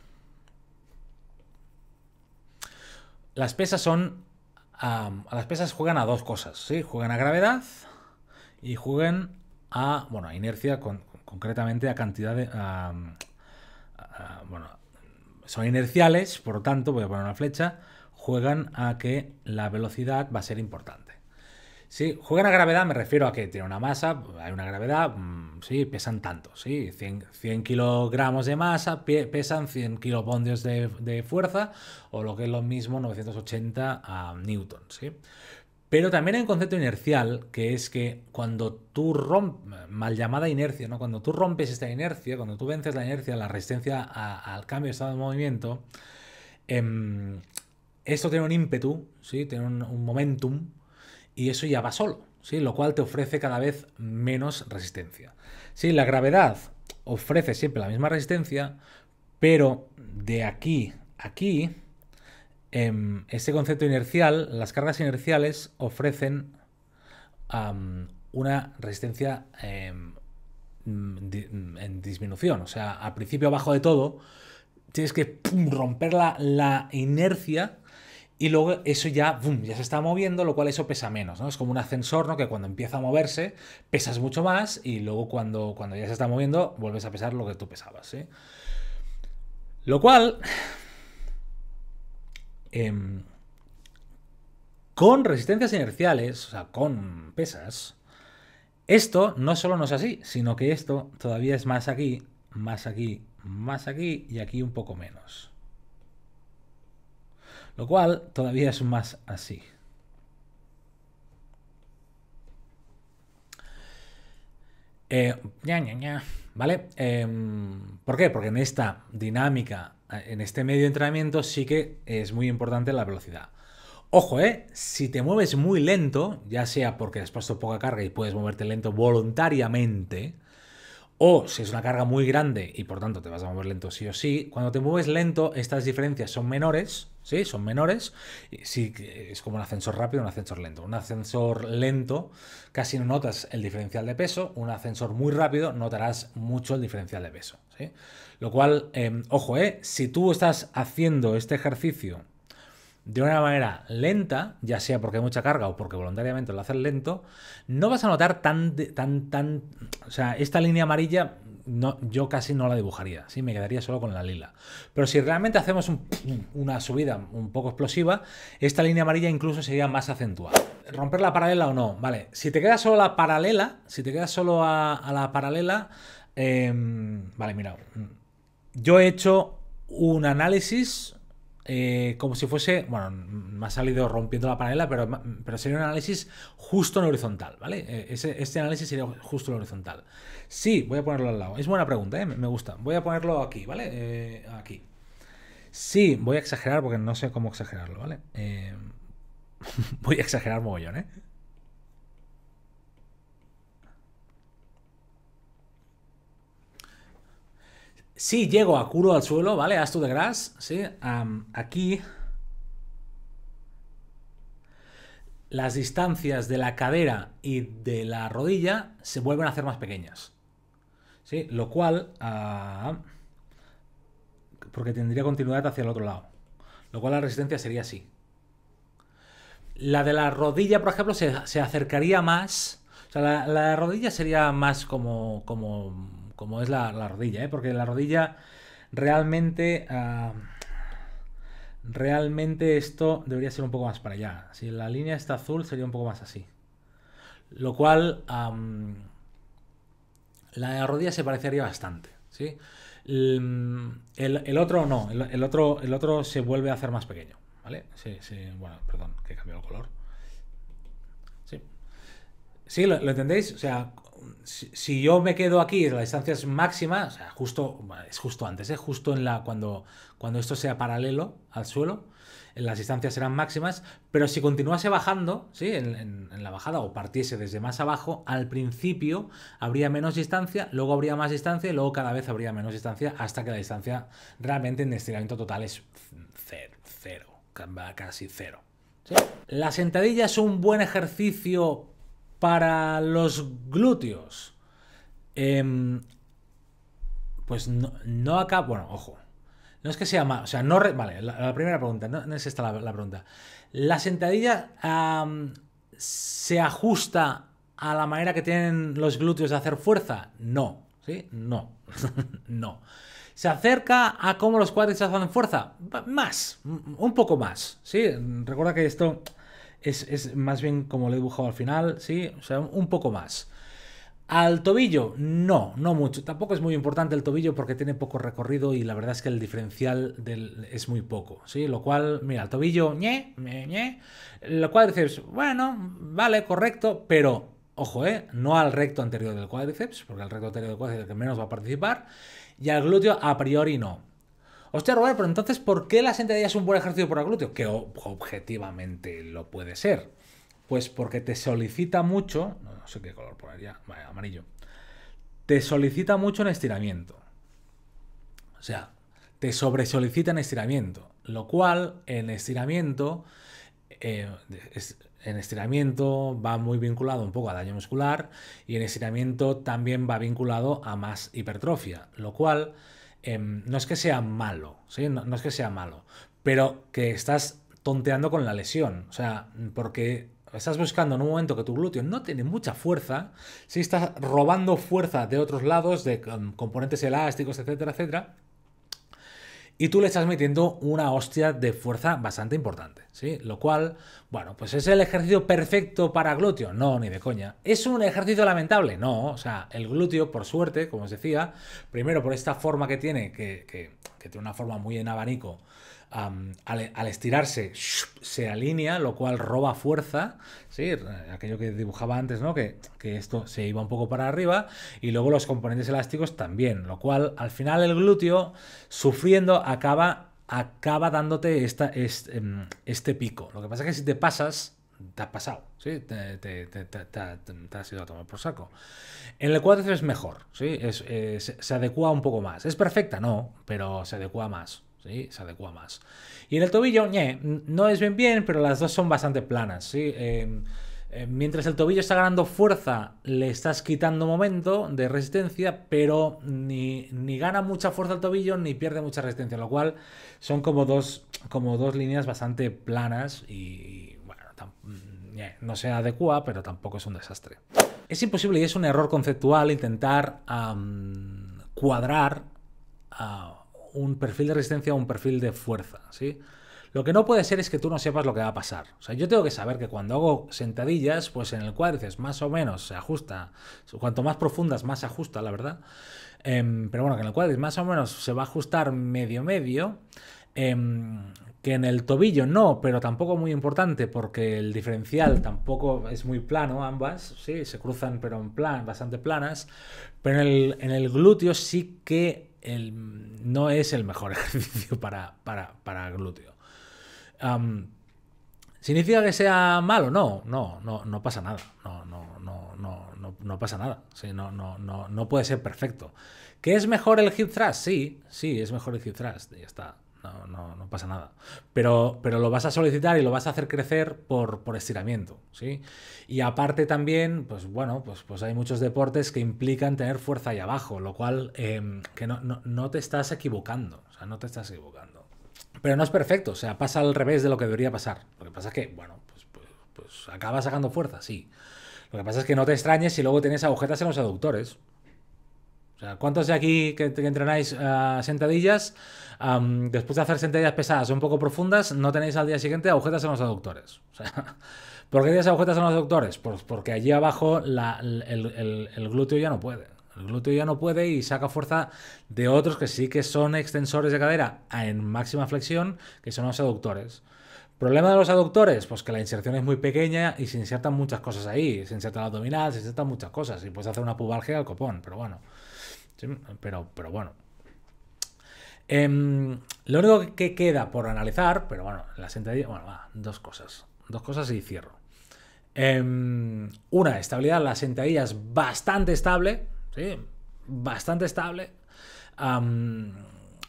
las pesas son. las pesas juegan a dos cosas, ¿sí? Juegan a gravedad y juegan a. Bueno, a inercia, concretamente a cantidad de. bueno, son inerciales, por lo tanto, voy a poner una flecha. Juegan a que la velocidad va a ser importante. Sí, juegan a gravedad, me refiero a que tiene una masa, hay una gravedad, mm, sí, pesan tanto, sí, 100, kilogramos de masa, pesan 100 kilopondios de, fuerza, o lo que es lo mismo, 980 a newton, ¿sí? Pero también hay un concepto inercial, que es que cuando tú rompes, mal llamada inercia, ¿no? Cuando tú rompes esta inercia, cuando tú vences la inercia, la resistencia al cambio de estado de movimiento, em, esto tiene un ímpetu, ¿sí? Tiene un momentum, y eso ya va solo, ¿sí? lo cual te ofrece cada vez menos resistencia. ¿sí? La gravedad ofrece siempre la misma resistencia, pero de aquí a aquí, en em, ese concepto inercial, las cargas inerciales ofrecen una resistencia em, mm, mm, en disminución. O sea, al principio, abajo de todo, tienes que romper la, la inercia y luego eso ya, ya se está moviendo, lo cual eso pesa menos, ¿no? Es como un ascensor, ¿no? Que cuando empieza a moverse, pesas mucho más y luego cuando, cuando ya se está moviendo, vuelves a pesar lo que tú pesabas, ¿eh? Lo cual, em, con resistencias inerciales, o sea, con pesas, esto no solo no es así, sino que esto todavía es más aquí, más aquí, más aquí y aquí un poco menos. Lo cual todavía es más así. Eh, ¿Vale? Em, ¿Por qué? Porque en esta dinámica, en este medio de entrenamiento, sí que es muy importante la velocidad. Ojo, eh, Si te mueves muy lento, ya sea porque has puesto poca carga y puedes moverte lento voluntariamente, o si es una carga muy grande y por tanto te vas a mover lento sí o sí, cuando te mueves lento estas diferencias son menores, ¿sí? Son menores. Sí, es como un ascensor rápido, un ascensor lento. Un ascensor lento casi no notas el diferencial de peso, un ascensor muy rápido notarás mucho el diferencial de peso, Lo cual, em, ojo, ¿eh? si tú estás haciendo este ejercicio de una manera lenta, ya sea porque hay mucha carga o porque voluntariamente lo haces lento, no vas a notar tan, tan, tan, o sea, esta línea amarilla no, yo casi no la dibujaría, ¿sí? me quedaría solo con la lila. Pero si realmente hacemos una subida un poco explosiva, esta línea amarilla incluso sería más acentuada. ¿Romper la paralela o no? Vale, si te quedas solo la paralela, si te quedas solo a, la paralela, em, vale, mira, yo he hecho un análisis eh, como si fuese, bueno, me ha salido rompiendo la panela, pero, pero sería un análisis justo en horizontal, ¿vale? Eh, este análisis sería justo en horizontal. Sí, voy a ponerlo al lado. Es buena pregunta, ¿eh? me gusta. Voy a ponerlo aquí, ¿vale? aquí. Sí, voy a exagerar porque no sé cómo exagerarlo, ¿vale? voy a exagerar mogollón, ¿eh? Si llego a curo al suelo, ¿vale? Haz tu de gras, ¿sí? aquí las distancias de la cadera y de la rodilla se vuelven a hacer más pequeñas. ¿Sí? Lo cual... Ah, porque tendría continuidad hacia el otro lado. Lo cual la resistencia sería así. La de la rodilla, por ejemplo, se, acercaría más... O sea, la, la, rodilla sería más como, como como es la, rodilla, ¿eh? porque la rodilla realmente... Ah, realmente esto debería ser un poco más para allá. Si la línea está azul sería un poco más así. Lo cual... la rodilla se parecería bastante, ¿sí? El, otro no, el, otro, el otro se vuelve a hacer más pequeño, ¿vale? Sí, sí, bueno, perdón, que he cambiado el color. Sí, sí lo entendéis, o sea, si, yo me quedo aquí, la distancia es máxima, o sea, justo, es justo antes, es ¿eh? justo en la, cuando, cuando esto sea paralelo al suelo, eh, las distancias serán máximas, pero si continuase bajando, ¿sí? En, la bajada o partiese desde más abajo, al principio habría menos distancia, luego habría más distancia y luego cada vez habría menos distancia hasta que la distancia realmente en estiramiento total es cero, casi cero. La sentadilla es un buen ejercicio para los glúteos, em, pues no, acá, bueno, ojo, no es que sea más, o sea, no, vale, la, primera pregunta, no, es esta la, pregunta. La sentadilla se ajusta a la manera que tienen los glúteos de hacer fuerza, no, ¿sí? No, no. ¿Se acerca a cómo los cuádriceps hacen fuerza? Más, un poco más, ¿sí? Recuerda que esto es, más bien como lo he dibujado al final, ¿sí? O sea, un poco más. Al tobillo, no, no mucho. Tampoco es muy importante el tobillo porque tiene poco recorrido y la verdad es que el diferencial del, es muy poco, ¿sí? Lo cual, mira, el tobillo, ñe, ñe, ñe. Lo cuádriceps, bueno, vale, correcto, pero, ojo, ¿eh? No al recto anterior del cuádriceps, porque el recto anterior del cuádriceps es el que menos va a participar. Y al glúteo, a priori, no. Hostia, Robert, pero entonces, ¿por qué la sentadilla es un buen ejercicio para glúteo? Que objetivamente lo puede ser. Pues porque te solicita mucho. No, sé qué color ponería. Vale, amarillo. Te solicita mucho en estiramiento. O sea, te sobresolicita en estiramiento. Lo cual, en estiramiento. Eh, en estiramiento va muy vinculado un poco a daño muscular. Y en estiramiento también va vinculado a más hipertrofia. Lo cual Em, no es que sea malo, ¿sí? No, es que sea malo, pero que estás tonteando con la lesión. O sea, porque estás buscando en un momento que tu glúteo no tiene mucha fuerza, si estás robando fuerza de otros lados, de em, componentes elásticos, etcétera, etcétera, y tú le estás metiendo una hostia de fuerza bastante importante, ¿sí? Lo cual, bueno, pues es el ejercicio perfecto para glúteo, no, ni de coña. ¿Es un ejercicio lamentable? No, o sea, el glúteo, por suerte, como os decía, primero por esta forma que tiene, que, que, que tiene una forma muy en abanico, al, estirarse se alinea, lo cual roba fuerza, ¿sí? aquello que dibujaba antes, que, esto se iba un poco para arriba, y luego los componentes elásticos también, lo cual al final el glúteo sufriendo acaba, acaba dándote esta, em, este, pico. Lo que pasa es que si te pasas, te ha pasado, Te, has ido a tomar por saco. En el cuádriceps es mejor, ¿sí? Eh, se, adecua un poco más. ¿Es perfecta? No, pero se adecua más y se adecua más. Y en el tobillo, ñe, no es bien bien, pero las dos son bastante planas. ¿sí? Em, em, mientras el tobillo está ganando fuerza, le estás quitando momento de resistencia, pero ni, ni, gana mucha fuerza el tobillo ni pierde mucha resistencia, lo cual son como dos, como dos líneas bastante planas y, bueno, no se adecua, pero tampoco es un desastre. Es imposible y es un error conceptual intentar cuadrar un perfil de resistencia o un perfil de fuerza, ¿sí? Lo que no puede ser es que tú no sepas lo que va a pasar. O sea, yo tengo que saber que cuando hago sentadillas, pues en el cuádriceps más o menos se ajusta. Cuanto más profundas, más se ajusta, la verdad. Em, pero bueno, que en el cuádriceps más o menos se va a ajustar medio medio. Em, que en el tobillo no, pero tampoco muy importante porque el diferencial tampoco es muy plano ambas, sí, se cruzan pero en plan, bastante planas, pero en el, en el glúteo sí que no es el mejor ejercicio para, para, glúteo. ¿Significa que sea malo? No, no, no, no pasa nada. No, no, no, no, no, pasa nada. no, no, no, no puede ser perfecto. qué es mejor el hip thrust? Sí, sí, es mejor el hip thrust. Ya está no, pasa nada. Pero, pero lo vas a solicitar y lo vas a hacer crecer por, por estiramiento, ¿sí? Y aparte también, pues bueno, pues, pues hay muchos deportes que implican tener fuerza ahí abajo, lo cual em, que no, te estás equivocando, o sea, no te estás equivocando. Pero no es perfecto, o sea, pasa al revés de lo que debería pasar. Lo que pasa es que, bueno, pues, pues, pues acaba sacando fuerza, sí. Lo que pasa es que no te extrañes si luego tienes agujetas en los aductores. O sea, ¿cuántos de aquí que, entrenáis ah, sentadillas? después de hacer sentadillas pesadas un poco profundas, no tenéis al día siguiente agujetas en los aductores. ¿Por qué tienes agujetas en los aductores? Pues porque allí abajo el, glúteo ya no puede. El glúteo ya no puede y saca fuerza de otros que sí que son extensores de cadera en máxima flexión, que son los aductores. ¿Problema de los aductores? Pues que la inserción es muy pequeña y se insertan muchas cosas ahí. Se inserta el abdominal, se insertan muchas cosas y puedes hacer una pubalgia al copón, pero bueno. pero bueno. Em, lo único que queda por analizar, pero bueno, la sentadilla, bueno, va, dos cosas. Dos cosas y cierro. Em, una, estabilidad, la sentadilla es bastante estable, sí, bastante estable.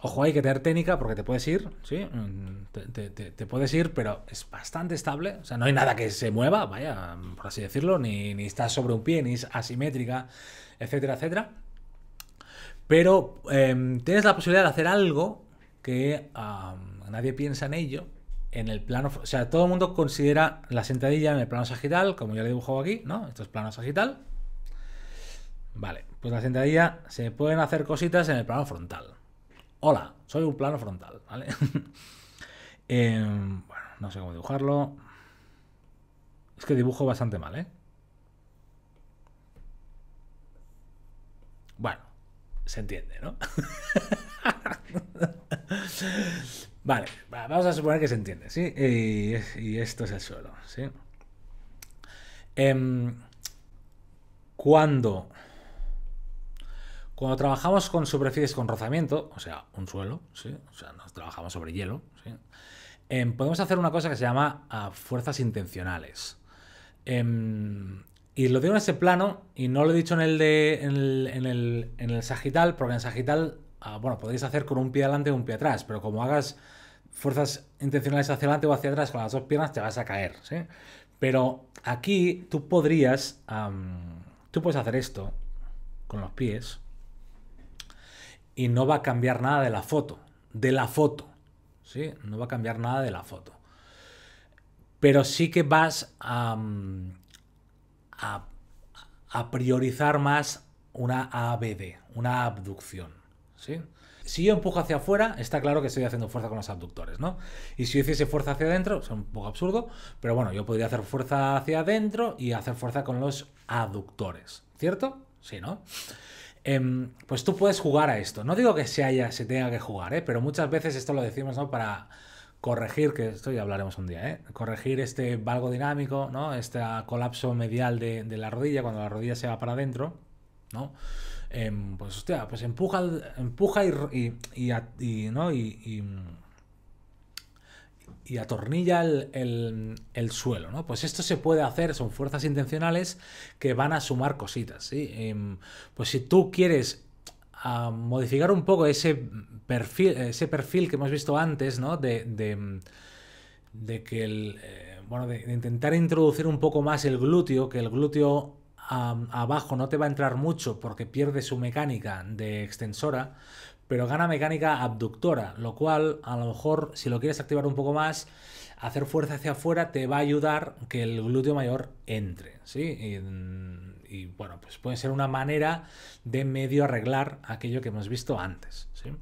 ojo, hay que tener técnica porque te puedes ir, sí, mm, te, puedes ir, pero es bastante estable. O sea, no hay nada que se mueva, vaya, por así decirlo, ni, ni está sobre un pie, ni es asimétrica, etcétera, etcétera. Pero em, tienes la posibilidad de hacer algo que nadie piensa en ello. En el plano, o sea, todo el mundo considera la sentadilla en el plano sagital, como yo le he aquí, ¿no? Esto es plano sagital. Vale, pues la sentadilla se pueden hacer cositas en el plano frontal. Hola, soy un plano frontal, ¿vale? Em, bueno, no sé cómo dibujarlo. Es que dibujo bastante mal, ¿eh? Bueno, se entiende, ¿no? vale, vamos a suponer que se entiende, ¿sí? Y, esto es el suelo, ¿sí? Em, cuando, cuando trabajamos con superficies con rozamiento, o sea, un suelo, ¿sí? O sea, nos trabajamos sobre hielo, ¿sí? Em, podemos hacer una cosa que se llama ah, fuerzas intencionales. En... Em, y lo digo en ese plano, y no lo he dicho en el de. en el, sagital, porque en sagital, ah, bueno, podéis hacer con un pie adelante y un pie atrás, pero como hagas fuerzas intencionales hacia adelante o hacia atrás con las dos piernas, te vas a caer, ¿sí? Pero aquí tú podrías. tú puedes hacer esto con los pies. Y no va a cambiar nada de la foto. De la foto. ¿Sí? No va a cambiar nada de la foto. Pero sí que vas a a, priorizar más una ABD, una abducción. ¿sí? Si yo empujo hacia afuera, está claro que estoy haciendo fuerza con los abductores, ¿no? Y si yo hiciese fuerza hacia adentro, es un poco absurdo, pero bueno, yo podría hacer fuerza hacia adentro y hacer fuerza con los aductores, ¿cierto? Sí, ¿no? Em, pues tú puedes jugar a esto. No digo que se, haya, se tenga que jugar, ¿eh? pero muchas veces esto lo decimos ¿no? para corregir, que esto ya hablaremos un día, ¿eh? corregir este valgo dinámico, ¿no? este colapso medial de, la rodilla, cuando la rodilla se va para adentro, ¿no? Em, pues hostia, pues empuja, empuja y, y, atornilla el, suelo, ¿no? Pues esto se puede hacer, son fuerzas intencionales que van a sumar cositas, ¿sí? Em, pues si tú quieres a modificar un poco ese perfil, ese perfil que hemos visto antes, ¿no? De, de, de que el, eh, bueno, de, intentar introducir un poco más el glúteo, que el glúteo abajo no te va a entrar mucho porque pierde su mecánica de extensora, pero gana mecánica abductora, lo cual a lo mejor si lo quieres activar un poco más, hacer fuerza hacia afuera te va a ayudar que el glúteo mayor entre, ¿sí? Mm, y bueno, pues puede ser una manera de medio arreglar aquello que hemos visto antes. ¿sí?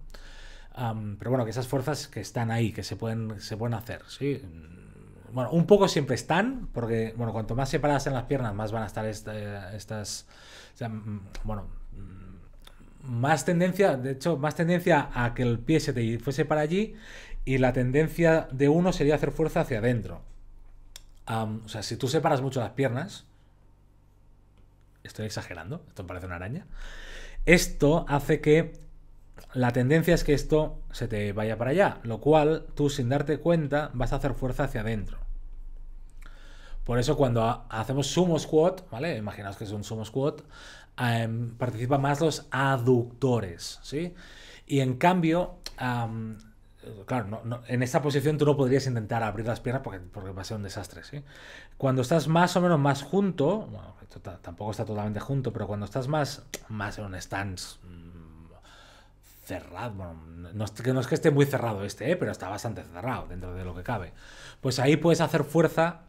pero bueno, que esas fuerzas que están ahí, que se pueden, se pueden hacer, ¿sí? Bueno, un poco siempre están, porque bueno, cuanto más separadas en las piernas, más van a estar estas. Mm, bueno, mm, más tendencia, de hecho, más tendencia a que el pie se te fuese para allí y la tendencia de uno sería hacer fuerza hacia adentro. o sea, si tú separas mucho las piernas, Estoy exagerando, esto parece una araña. Esto hace que la tendencia es que esto se te vaya para allá, lo cual tú sin darte cuenta vas a hacer fuerza hacia adentro. Por eso cuando hacemos sumo squat, ¿vale? Imaginaos que es un sumo squat, em, participan más los aductores, ¿sí? Y en cambio, Claro, no, en esta posición tú no podrías intentar abrir las piernas porque, porque va a ser un desastre. ¿sí? Cuando estás más o menos más junto, bueno, esto tampoco está totalmente junto, pero cuando estás más, más en un stance mm, cerrado, bueno, no es, que, no es que esté muy cerrado este, ¿eh? pero está bastante cerrado dentro de lo que cabe, pues ahí puedes hacer fuerza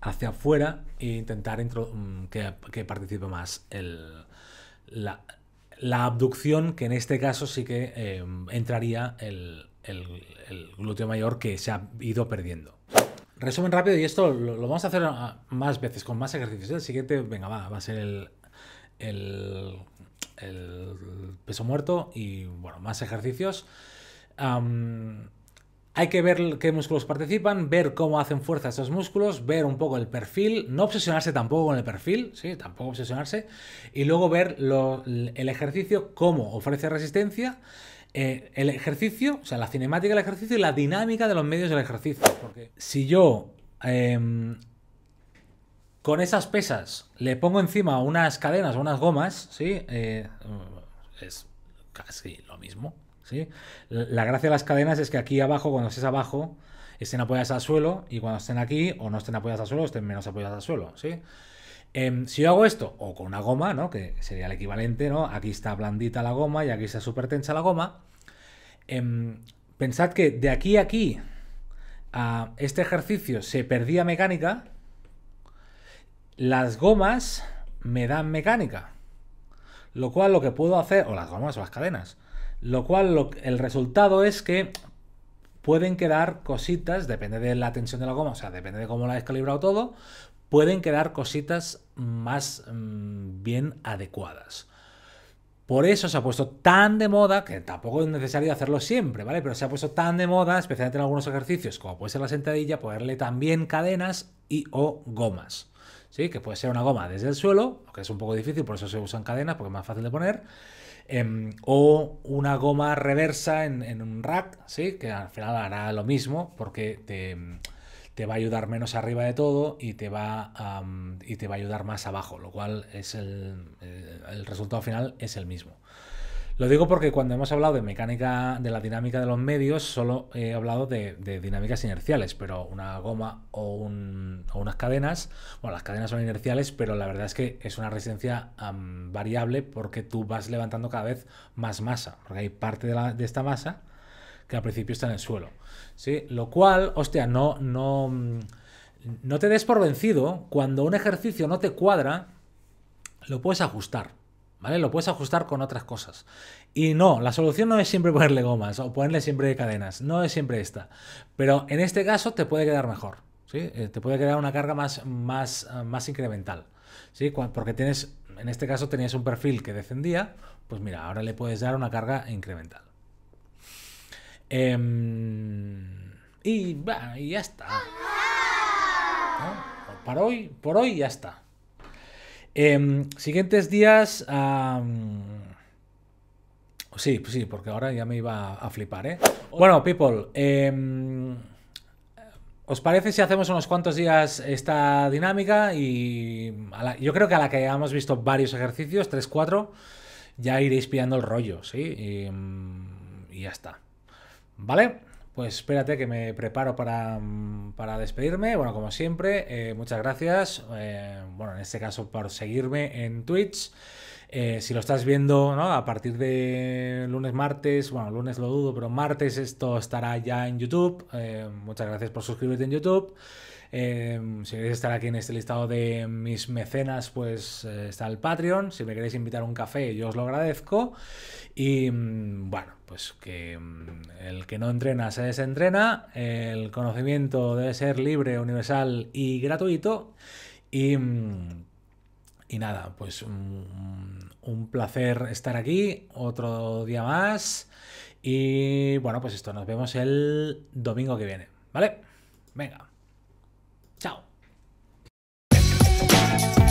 hacia afuera e intentar mm, que, que participe más el, la, la abducción, que en este caso sí que em, entraría el, glúteo mayor que se ha ido perdiendo. Resumen rápido, y esto lo, vamos a hacer más veces, con más ejercicios. El siguiente, venga, va, va a ser el, peso muerto y, bueno, más ejercicios. Hay que ver qué músculos participan, ver cómo hacen fuerza esos músculos, ver un poco el perfil, no obsesionarse tampoco con el perfil, sí, tampoco obsesionarse, y luego ver el ejercicio, cómo ofrece resistencia, eh, el ejercicio, o sea, la cinemática del ejercicio y la dinámica de los medios del ejercicio. Porque si yo em, con esas pesas le pongo encima unas cadenas o unas gomas, sí, eh, es casi lo mismo. La gracia de las cadenas es que aquí abajo, cuando estés abajo, estén apoyadas al suelo y cuando estén aquí o no estén apoyadas al suelo, estén menos apoyadas al suelo, em, si yo hago esto, o con una goma, ¿no? Que sería el equivalente, ¿no? Aquí está blandita la goma y aquí está súper tensa la goma. Em, pensad que de aquí a aquí, a este ejercicio se perdía mecánica, las gomas me dan mecánica. Lo cual lo que puedo hacer, o las gomas o las cadenas, lo cual, el resultado es que pueden quedar cositas, depende de la tensión de la goma, o sea, depende de cómo la has calibrado todo, pueden quedar cositas más mm, bien adecuadas. Por eso se ha puesto tan de moda, que tampoco es necesario hacerlo siempre, ¿vale? Pero se ha puesto tan de moda, especialmente en algunos ejercicios, como puede ser la sentadilla, ponerle también cadenas y o gomas. ¿Sí? Que puede ser una goma desde el suelo, que es un poco difícil, por eso se usan cadenas, porque es más fácil de poner Em, o una goma reversa en, un rack, ¿sí? que al final hará lo mismo porque te, em, va a ayudar menos arriba de todo y te va, em, y te va a ayudar más abajo, lo cual es el eh, resultado final es el mismo. Lo digo porque cuando hemos hablado de mecánica, de la dinámica de los medios, solo he hablado de, dinámicas inerciales, pero una goma o, unas cadenas, bueno, las cadenas son inerciales, pero la verdad es que es una resistencia variable porque tú vas levantando cada vez más masa, porque hay parte de, esta masa que al principio está en el suelo. ¿sí? Lo cual, hostia, no, no, no te des por vencido. Cuando un ejercicio no te cuadra, lo puedes ajustar. ¿vale? Lo puedes ajustar con otras cosas. Y no, la solución no es siempre ponerle gomas o ponerle siempre cadenas, no es siempre esta. Pero en este caso te puede quedar mejor, ¿sí? Eh, te puede quedar una carga más, más, eh, más incremental, ¿sí? Porque tienes, en este caso tenías un perfil que descendía, pues mira, ahora le puedes dar una carga incremental. Em, y, ya está. Para hoy, por hoy ya está. Eh, siguientes días... Sí, pues sí, porque ahora ya me iba a flipar, ¿eh? Bueno, people, em, ¿os parece si hacemos unos cuantos días esta dinámica? Y yo creo que a la que hayamos visto varios ejercicios, 3, 4, ya iréis pillando el rollo, ¿sí? Em, y ya está. ¿Vale? Pues espérate que me preparo para, mm, despedirme. Bueno, como siempre, eh, muchas gracias. Eh, bueno, en este caso por seguirme en Twitch. Eh, si lo estás viendo ¿no? a partir de lunes, martes, bueno, lunes lo dudo, pero martes esto estará ya en YouTube. muchas gracias por suscribirte en YouTube. Em, si queréis estar aquí en este listado de mis mecenas, pues eh, está el Patreon. Si me queréis invitar a un café, yo os lo agradezco. Y mm, bueno, pues que mm, el que no entrena se desentrena. El conocimiento debe ser libre, universal y gratuito. Y mm, nada, pues un, placer estar aquí otro día más. Y bueno, pues esto, nos vemos el domingo que viene, ¿vale? Venga. Thank you.